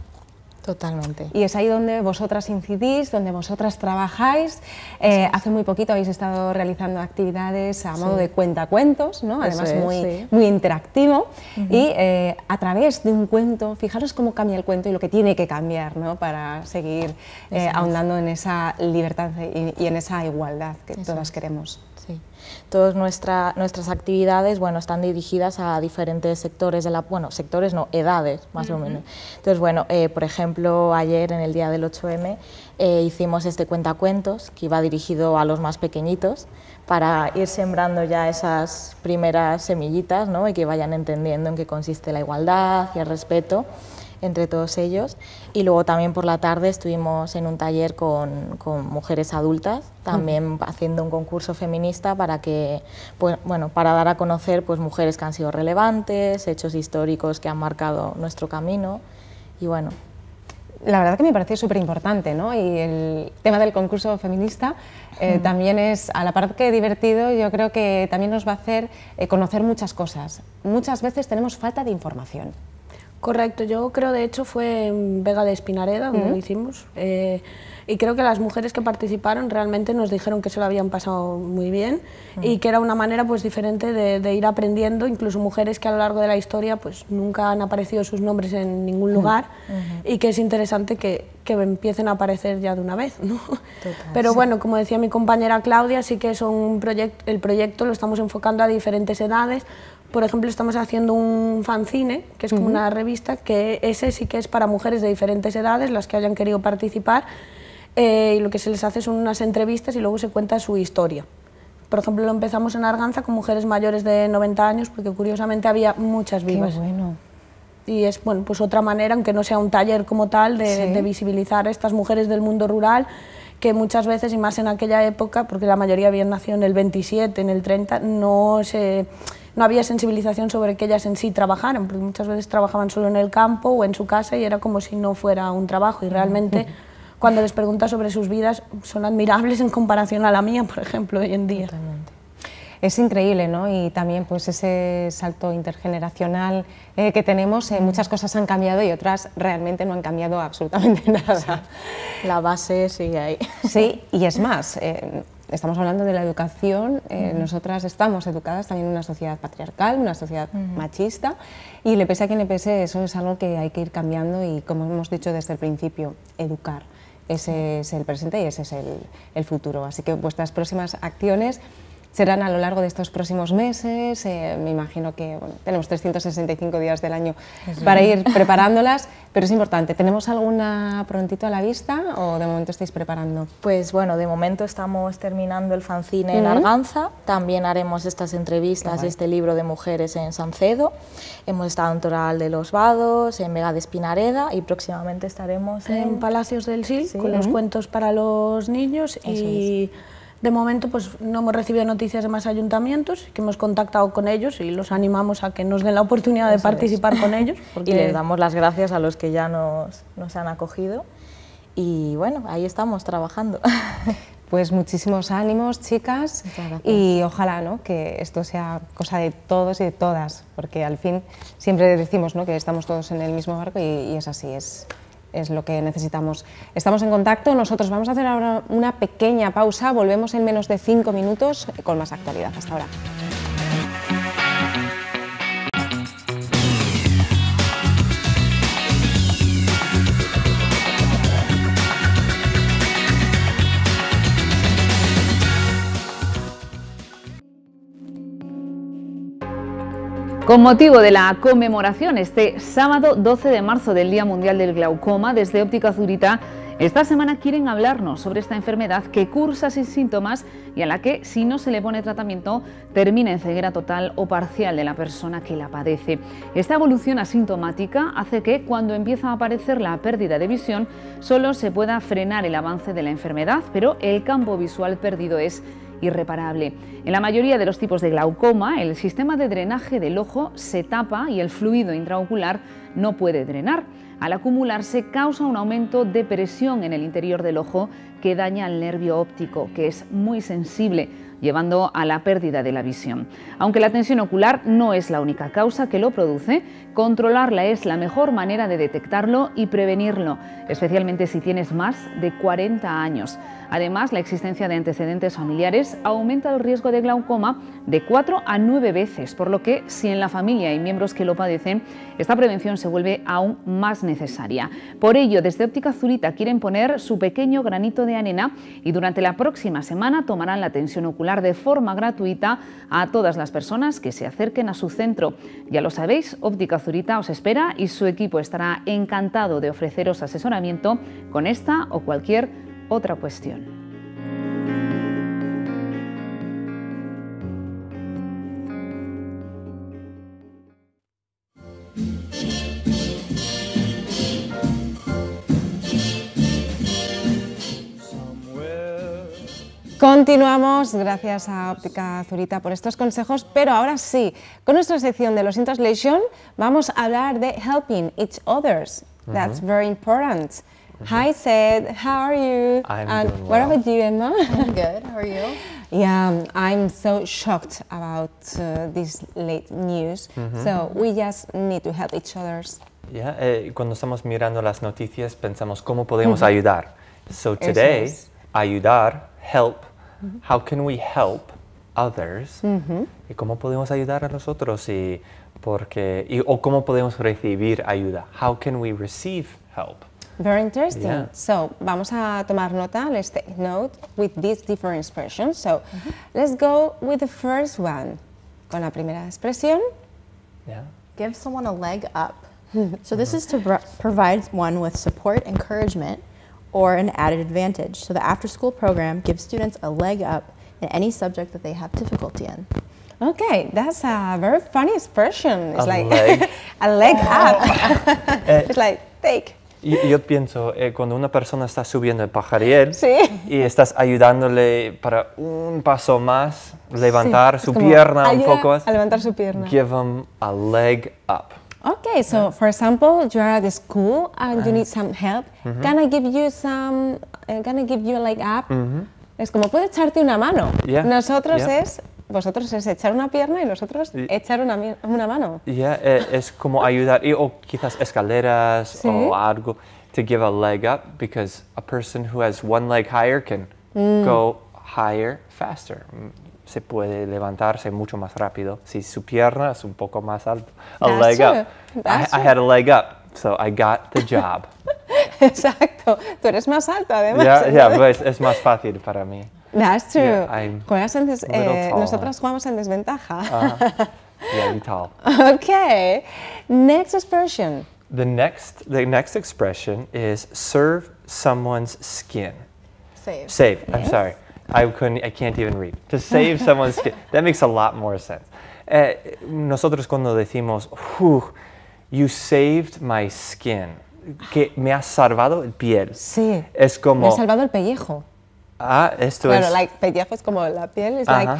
Totalmente. Y es ahí donde vosotras incidís, donde vosotras trabajáis. Eh, hace muy poquito habéis estado realizando actividades a modo de cuentacuentos, ¿no? además muy, interactivo. Y eh, a través de un cuento, fijaros cómo cambia el cuento y lo que tiene que cambiar para seguir eh, ahondando en esa libertad y, en esa igualdad que todas queremos. Todas nuestra, nuestras actividades bueno, están dirigidas a diferentes sectores, de la, bueno, sectores no, edades más o menos. Entonces, bueno, eh, por ejemplo, ayer en el día del 8M eh, hicimos este cuentacuentos que iba dirigido a los más pequeñitos para ir sembrando ya esas primeras semillitas ¿no? y que vayan entendiendo en qué consiste la igualdad y el respeto entre todos ellos. Y luego también por la tarde estuvimos en un taller con, mujeres adultas, también haciendo un concurso feminista para que, pues, para dar a conocer pues mujeres que han sido relevantes, hechos históricos que han marcado nuestro camino y bueno, la verdad que me parece súper importante, ¿no? Y el tema del concurso feminista eh, también es, a la par que divertido, yo creo que también nos va a hacer eh, conocer muchas cosas. Muchas veces tenemos falta de información. Correcto, yo creo de hecho fue en Vega de Espinareda donde lo hicimos eh, y creo que las mujeres que participaron realmente nos dijeron que se lo habían pasado muy bien y que era una manera pues diferente de, ir aprendiendo, incluso mujeres que a lo largo de la historia pues nunca han aparecido sus nombres en ningún lugar y que es interesante que, empiecen a aparecer ya de una vez. Pero bueno, como decía mi compañera Claudia, sí que son el proyecto lo estamos enfocando a diferentes edades por ejemplo, estamos haciendo un fanzine, que es como una revista, que ese sí que es para mujeres de diferentes edades, las que hayan querido participar, eh, y lo que se les hace son unas entrevistas y luego se cuenta su historia. Por ejemplo, lo empezamos en Arganza con mujeres mayores de 90 años, porque curiosamente había muchas vivas. Qué bueno. Y es bueno, pues otra manera, aunque no sea un taller como tal, de, de visibilizar a estas mujeres del mundo rural que muchas veces, y más en aquella época, porque la mayoría habían nacido en el 27, en el 30, no se no había sensibilización sobre que ellas en sí trabajaran, porque muchas veces trabajaban solo en el campo o en su casa y era como si no fuera un trabajo y realmente cuando les preguntas sobre sus vidas son admirables en comparación a la mía, por ejemplo, hoy en día. Es increíble, ¿no? Y también pues ese salto intergeneracional eh, que tenemos, eh, muchas cosas han cambiado y otras realmente no han cambiado absolutamente <laughs> nada. La base sigue ahí. Sí, y es más, eh, estamos hablando de la educación, eh, nosotras estamos educadas también en una sociedad patriarcal, una sociedad machista, y le pese a quien le pese, eso es algo que hay que ir cambiando y, como hemos dicho desde el principio, educar. Ese es el presente y ese es el, el futuro. Así que vuestras próximas acciones serán a lo largo de estos próximos meses. Eh, me imagino que tenemos 365 días del año para ir preparándolas, pero es importante. ¿Tenemos alguna prontito a la vista o de momento estáis preparando? Pues bueno, de momento estamos terminando el fanzine en Arganza. También haremos estas entrevistas, este libro de mujeres en Sancedo. Hemos estado en Toral de los Vados, en Vega de Espinareda y próximamente estaremos en, Palacios del Sil con los cuentos para los niños y... De momento pues, no hemos recibido noticias de más ayuntamientos, que hemos contactado con ellos y los animamos a que nos den la oportunidad de participar con <laughs> ellos. Y les damos las gracias a los que ya nos, han acogido y bueno, ahí estamos trabajando. <laughs> Pues muchísimos ánimos, chicas, y ojalá ¿no? que esto sea cosa de todos y de todas, porque al fin siempre decimos ¿no? que estamos todos en el mismo barco y, y es así, es, es lo que necesitamos. Estamos en contacto, nosotros vamos a hacer ahora una pequeña pausa, volvemos en menos de cinco minutos con más actualidad. Hasta ahora. Con motivo de la conmemoración este sábado 12 de marzo del Día Mundial del Glaucoma, desde Óptica Zurita, esta semana quieren hablarnos sobre esta enfermedad que cursa sin síntomas y a la que, si no se le pone tratamiento, termina en ceguera total o parcial de la persona que la padece. Esta evolución asintomática hace que, cuando empieza a aparecer la pérdida de visión, solo se pueda frenar el avance de la enfermedad, pero el campo visual perdido es irreparable. En la mayoría de los tipos de glaucoma, el sistema de drenaje del ojo se tapa y el fluido intraocular no puede drenar. Al acumularse causa un aumento de presión en el interior del ojo que daña el nervio óptico, que es muy sensible, llevando a la pérdida de la visión. Aunque la tensión ocular no es la única causa que lo produce, controlarla es la mejor manera de detectarlo y prevenirlo, especialmente si tienes más de 40 años. Además, la existencia de antecedentes familiares aumenta el riesgo de glaucoma de 4 a 9 veces, por lo que si en la familia hay miembros que lo padecen, esta prevención se vuelve aún más necesaria. Por ello, desde Óptica Zurita quieren poner su pequeño granito de arena y durante la próxima semana tomarán la tensión ocular de forma gratuita a todas las personas que se acerquen a su centro. Ya lo sabéis, Óptica Zurita os espera y su equipo estará encantado de ofreceros asesoramiento con esta o cualquier otra cuestión. Continuamos, gracias a Óptica Zurita por estos consejos, pero ahora sí, con nuestra sección de los translation vamos a hablar de helping each others. That's very important. Mm-hmm. Hi, Sid. How are you? I'm and uh, doing well. What about you, Emma? I'm good. How are you? <laughs> Yeah, um, I'm so shocked about uh, this late news. Mm -hmm. So we just need to help each other. Yeah, eh, cuando estamos mirando las noticias pensamos cómo podemos mm -hmm. ayudar. So today, ayudar, help. Mm -hmm. How can we help others? Mm-hmm. Y cómo podemos ayudar a nosotros y porque y, o cómo podemos recibir ayuda. How can we receive help? Very interesting. Yeah. So vamos a tomar nota, let's take note with these different expressions. So mm -hmm. let's go with the first one. Con la primera expresión. Yeah. Give someone a leg up. <laughs> so this is to provide one with support, encouragement, or an added advantage. So the after school program gives students a leg up in any subject that they have difficulty in. Okay, that's a very funny expression. It's a like leg. <laughs> a leg up. <laughs> it's like take Y, yo pienso, eh, cuando una persona está subiendo el pajariel y estás ayudándole para un paso más, levantar su pierna un poco más. A levantar su pierna. Give them a leg up. Okay, so yeah. for example, you are at the school and you need ah. some help. Mm Can I give you some? Uh, can give you a leg up? Mm-hmm. Es como puede echarte una mano. Nosotros es vosotros es echar una pierna y los echar una, una mano. Ya, eh, es como ayudar, o quizás escaleras o algo, to give a leg up, because a person who has one leg higher can mm. go higher faster. Mm, se puede levantarse mucho más rápido si su pierna es un poco más alta. A leg up. I, had a leg up, so I got the job. <laughs> Exacto, tú eres más alto, además. Ya, pues, es más fácil para mí. That's true. Eh, nosotras jugamos en desventaja. Ah, yeah, tall. <laughs> okay. Next expression. The next, the next expression is serve someone's skin. Save. Save. I'm sorry. I couldn't. I can't even read. To save <laughs> someone's skin. That makes a lot more sense. Eh, nosotros cuando decimos, you saved my skin, que me has salvado el piel. Sí. Es como. Me has salvado el pellejo. Ah, esto es... like, es pues, como la piel, es like,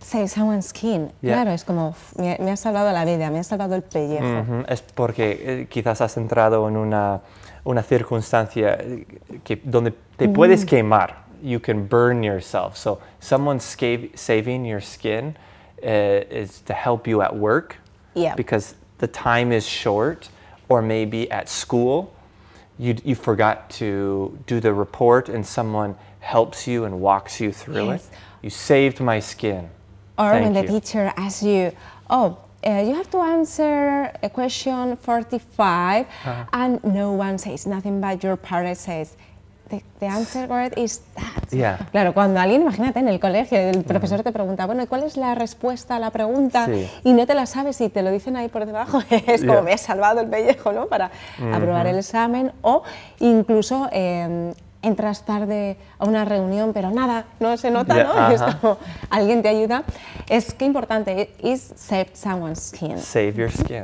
someone's skin. Claro, es como, me, me, salvado la vida, me ha salvado el pellejo. Es porque eh, quizás has entrado en una, una circunstancia eh, que, donde te puedes quemar. You can burn yourself. So someone's saving your skin eh, is to help you at work yeah. because the time is short or maybe at school you, you forgot to do the report and someone helps you and walks you through it. You saved my skin. Or Thank when the teacher asks you, oh, eh, you have to answer a question 45 uh-huh. and no one says nothing but your parents says the, answer word is that. Yeah. Claro, cuando alguien, imagínate, en el colegio, el mm-hmm. profesor te pregunta, bueno, ¿y cuál es la respuesta a la pregunta? Y no te la sabes y te lo dicen ahí por debajo, <laughs> es como me he salvado el pellejo, ¿no? Para aprobar mm-hmm. el examen o incluso... Eh, entras tarde a una reunión, pero nada, no se nota, ¿no? Uh <laughs> es alguien te ayuda. Es que importante is save someone's skin. Save your skin.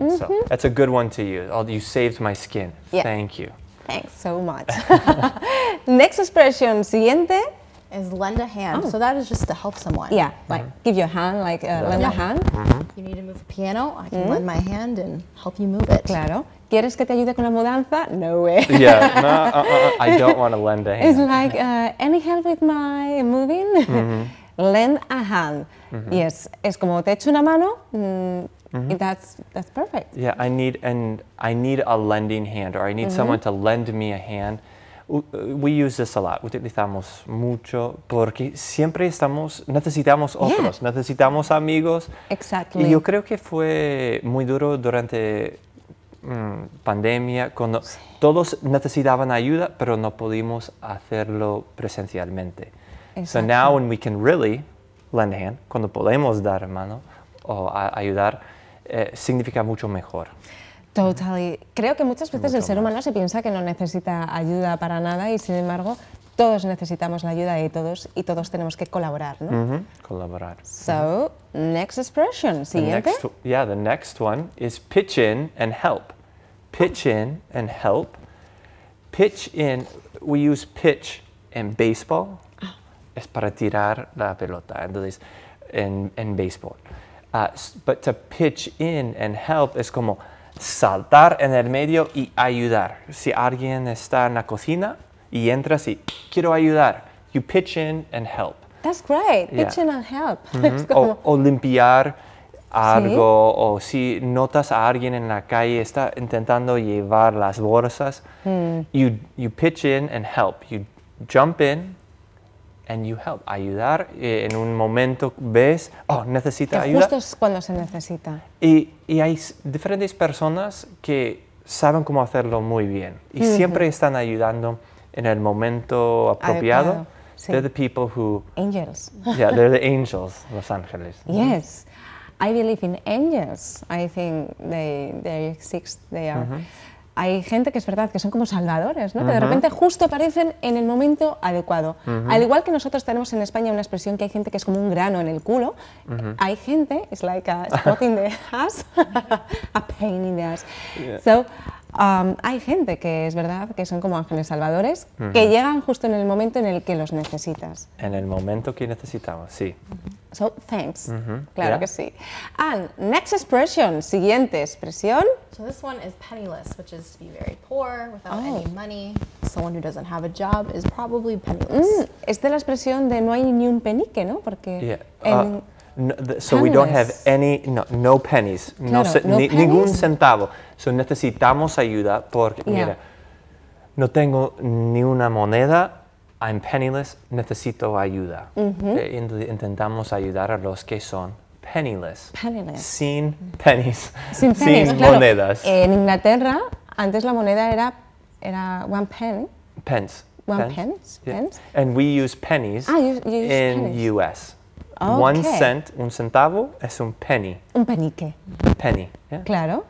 that's a good one to you, oh, you saved my skin. Thank you. Thanks so much. <laughs> Next expression, siguiente. Is lend a hand. Oh. So that is just to help someone. Yeah, like uh-huh. give your hand, like uh, lend a hand. Mm-hmm. You need to move a piano, I can mm. lend my hand and help you move it. Claro. ¿Quieres que te ayude con la mudanza? No way. Yeah, no, uh, uh, uh, I don't want to lend a <laughs> hand. It's like, uh, any help with my moving? Mm-hmm. <laughs> Lend a hand. Mm-hmm. Yes, es como te echo una mano. Mm, mm-hmm. That's that's perfect. Yeah, I need and I need a lending hand, or I need someone to lend me a hand. We use this a lot. Utilizamos mucho porque siempre estamos necesitamos otros, necesitamos amigos. Exactly. Y yo creo que fue muy duro durante Mm, pandemia, cuando todos necesitaban ayuda, pero no pudimos hacerlo presencialmente. Exacto. So now when we can really lend hand, cuando podemos dar mano o ayudar, eh, significa mucho mejor. Totally. creo que muchas veces el ser humano se piensa que no necesita ayuda para nada y sin embargo todos necesitamos la ayuda de todos y todos tenemos que colaborar, ¿no? Colaborar. So, next expression, siguiente. yeah, the next one is pitch in and help. Pitch in and help. Pitch in, we use pitch in baseball, ah. es para tirar la pelota, entonces, en, en baseball. Ah, but to pitch in and help es como saltar en el medio y ayudar. Si alguien está en la cocina, y entras y quiero ayudar. You pitch in and help. That's great. Pitch in and help. <laughs> o, limpiar algo o si notas a alguien en la calle está intentando llevar las bolsas, mm. you, you pitch in and help. You jump in and you help. Ayudar eh, en un momento ves, oh, necesita ayuda. Justo es cuando se necesita. Y, y, hay diferentes personas que saben cómo hacerlo muy bien y siempre están ayudando en el momento apropiado. They're the people who. Angels. yeah, <laughs> they're the angels, Los Angeles. Yes. I believe in angels. I think they, they exist, they are. Hay gente que es verdad que son como salvadores, ¿no? que de repente justo aparecen en el momento adecuado. Al igual que nosotros tenemos en España una expresión que hay gente que es como un grano en el culo, hay gente, it's like a spot in the <laughs> ass, <laughs> a pain in the ass. So, Um, hay gente que es verdad que son como ángeles salvadores, que llegan justo en el momento en el que los necesitas. En el momento que necesitamos, sí. So, thanks. Claro que sí. And next expression, siguiente expresión. So this one is penniless, which is to be very poor, without any oh. money. Someone who doesn't have a job is probably penniless. esta mm, es la expresión de no hay ni un penique, ¿no? Porque en ah, No, so we don't have any, no, no pennies, claro, no, no pennies. ningún centavo. So necesitamos ayuda porque, yeah. mira, no tengo ni una moneda, I'm penniless, necesito ayuda. Uh mm-hmm. eh, -huh. Intentamos ayudar a los que son penniless. Penniless. Sin pennies. Sin, pennies, sin claro. monedas. En Inglaterra, antes la moneda era, era one penny. Pence. One pence. pence. Yeah. pence. And we use pennies ah, you, you use in pennies. US. One cent, un centavo, es un penny. Un penique. Penny. Claro.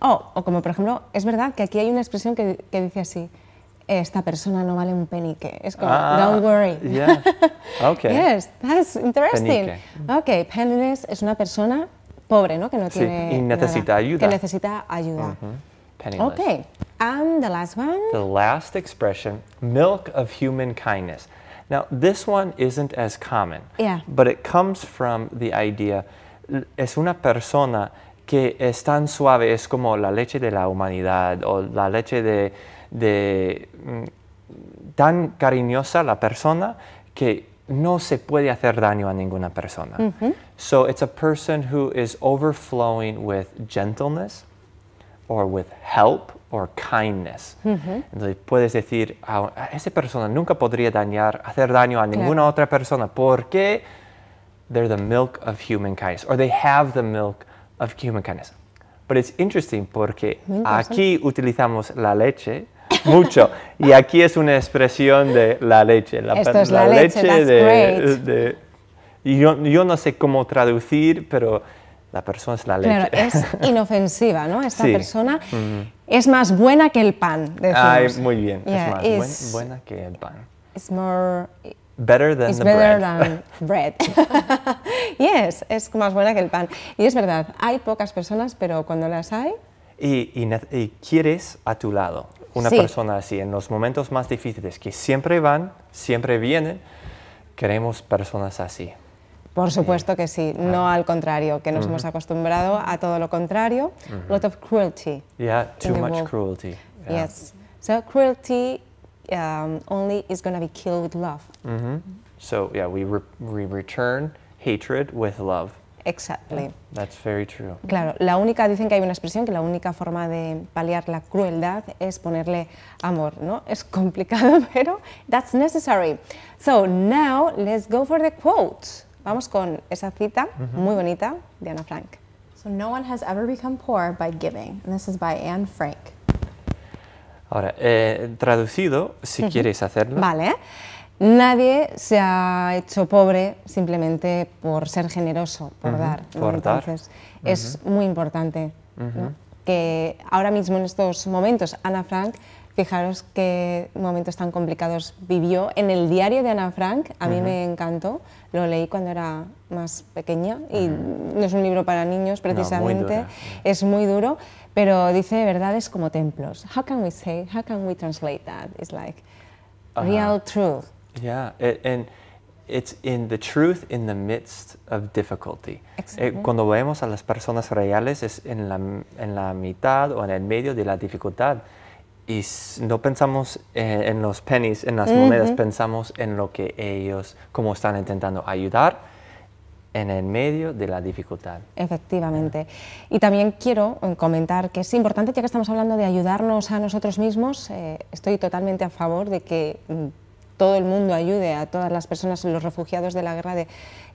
Oh, o como por ejemplo, es verdad que aquí hay una expresión que, dice así, esta persona no vale un penique. Es como, ah, don't worry. Yeah. <laughs> Okay. yes, that's interesting. Okay, Ok, penniless es una persona pobre, ¿no? Que no tiene y necesita ayuda. Que necesita ayuda. Okay, and the last one. The last expression, milk of human kindness. Now, this one isn't as common, yeah. but it comes from the idea, es una persona que es tan suave, es como la leche de la humanidad o la leche de, de mm, tan cariñosa la persona que no se puede hacer daño a ninguna persona. Mm -hmm. So it's a person who is overflowing with gentleness or with help or kindness. Entonces puedes decir, a esa persona nunca podría dañar, hacer daño a ninguna otra persona porque they're the milk of human kindness or they have the milk of human kindness. Pero es interesting porque aquí utilizamos la leche mucho y aquí es una expresión de la leche, la, Esto es la, leche, de, yo, no sé cómo traducir, pero la persona es la leche. es inofensiva, ¿no? Esta <laughs> persona es más buena que el pan. Decimos. Ay, muy bien. es más buena que el pan. Es more. Better than the bread. <laughs> yes, es más buena que el pan. Y es verdad, hay pocas personas, pero cuando las hay. Y, quieres a tu lado una persona así en los momentos más difíciles, que siempre van, siempre vienen. Queremos personas así. Por supuesto que sí, no al contrario, que nos hemos acostumbrado a todo lo contrario. lot of cruelty. Yeah, too much cruelty. Yeah. Yes. So cruelty um, only is going to be killed with love. Mm -hmm. So yeah, we, re we return hatred with love. Exactly. That's very true. Claro, la única, dicen que hay una expresión que la única forma de paliar la crueldad es ponerle amor, ¿no? Es complicado, <laughs> pero that's necessary. So now let's go for the quote. Vamos con esa cita muy bonita de Ana Frank. So no one has ever become poor by giving, and this is by Anne Frank. Ahora, eh, traducido, si quieres hacerlo. Vale. Nadie se ha hecho pobre simplemente por ser generoso, por dar. Por Entonces, es muy importante ¿no? que ahora mismo en estos momentos, Ana Frank, fijaros qué momentos tan complicados vivió. En el diario de Ana Frank, a mí me encantó, lo leí cuando era más pequeña y no es un libro para niños precisamente, es muy duro, pero dice verdades como templos. How can we say, how can we translate that? It's like real truth. Yeah, eh, and it's in the truth in the midst of difficulty. Eh, cuando vemos a las personas reales es en la, en la mitad o en el medio de la dificultad y mm. no pensamos eh, en, los pennies, en las monedas, pensamos en lo que ellos, como están intentando ayudar en el medio de la dificultad. Efectivamente. Y también quiero eh, comentar que es importante, ya que estamos hablando de ayudarnos a nosotros mismos, eh, estoy totalmente a favor de que mm, todo el mundo ayude a todas las personas, los refugiados de la guerra de,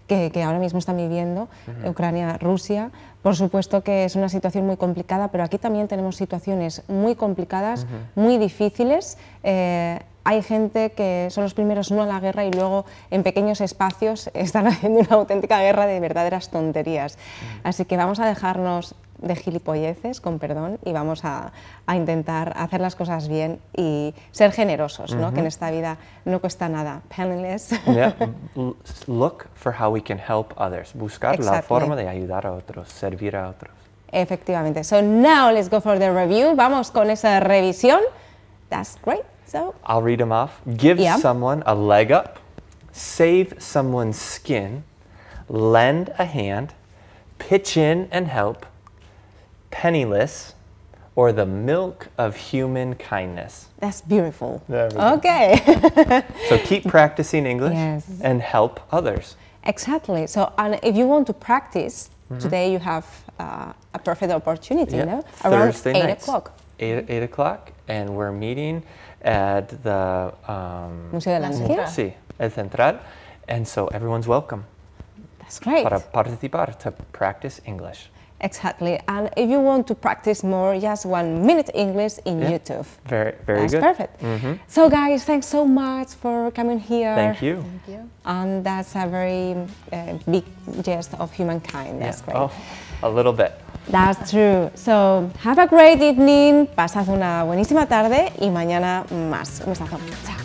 que, ahora mismo están viviendo, Ucrania, Rusia, por supuesto que es una situación muy complicada, pero aquí también tenemos situaciones muy complicadas, muy difíciles. Eh, hay gente que son los primeros no a la guerra y luego en pequeños espacios <laughs> están haciendo una auténtica guerra de verdaderas tonterías. Así que vamos a dejarnos de gilipolleces, con perdón, y vamos a, a intentar hacer las cosas bien y ser generosos, ¿no? que en esta vida no cuesta nada. Painless. <laughs> Look for how we can help others. Buscar la forma de ayudar a otros, servir a otros. Efectivamente. So now let's go for the review. Vamos con esa revisión. That's great. So I'll read them off. Give someone a leg up. Save someone's skin. Lend a hand. Pitch in and help. penniless, or the milk of human kindness. That's beautiful. Okay. <laughs> so keep practicing English yes. and help others. Exactly. So and if you want to practice, mm -hmm. today you have uh, a perfect opportunity, yep. no? Around 8 o'clock. 8, 8 o'clock, and we're meeting at the um, Museo de la Sierra. Sí, El Central. And so everyone's welcome. That's great. Para participar, to practice English. Exactly. And if you want to practice more, just one minute English in yeah. YouTube. Very, very that's good. perfect. Mm -hmm. So, guys, thanks so much for coming here. Thank you. Thank you. And that's a very uh, big gest of humankind. That's yeah. great. Oh, a little bit. That's true. So, have a great evening. Pasad una buenísima tarde y mañana más. Un besazo. Chao.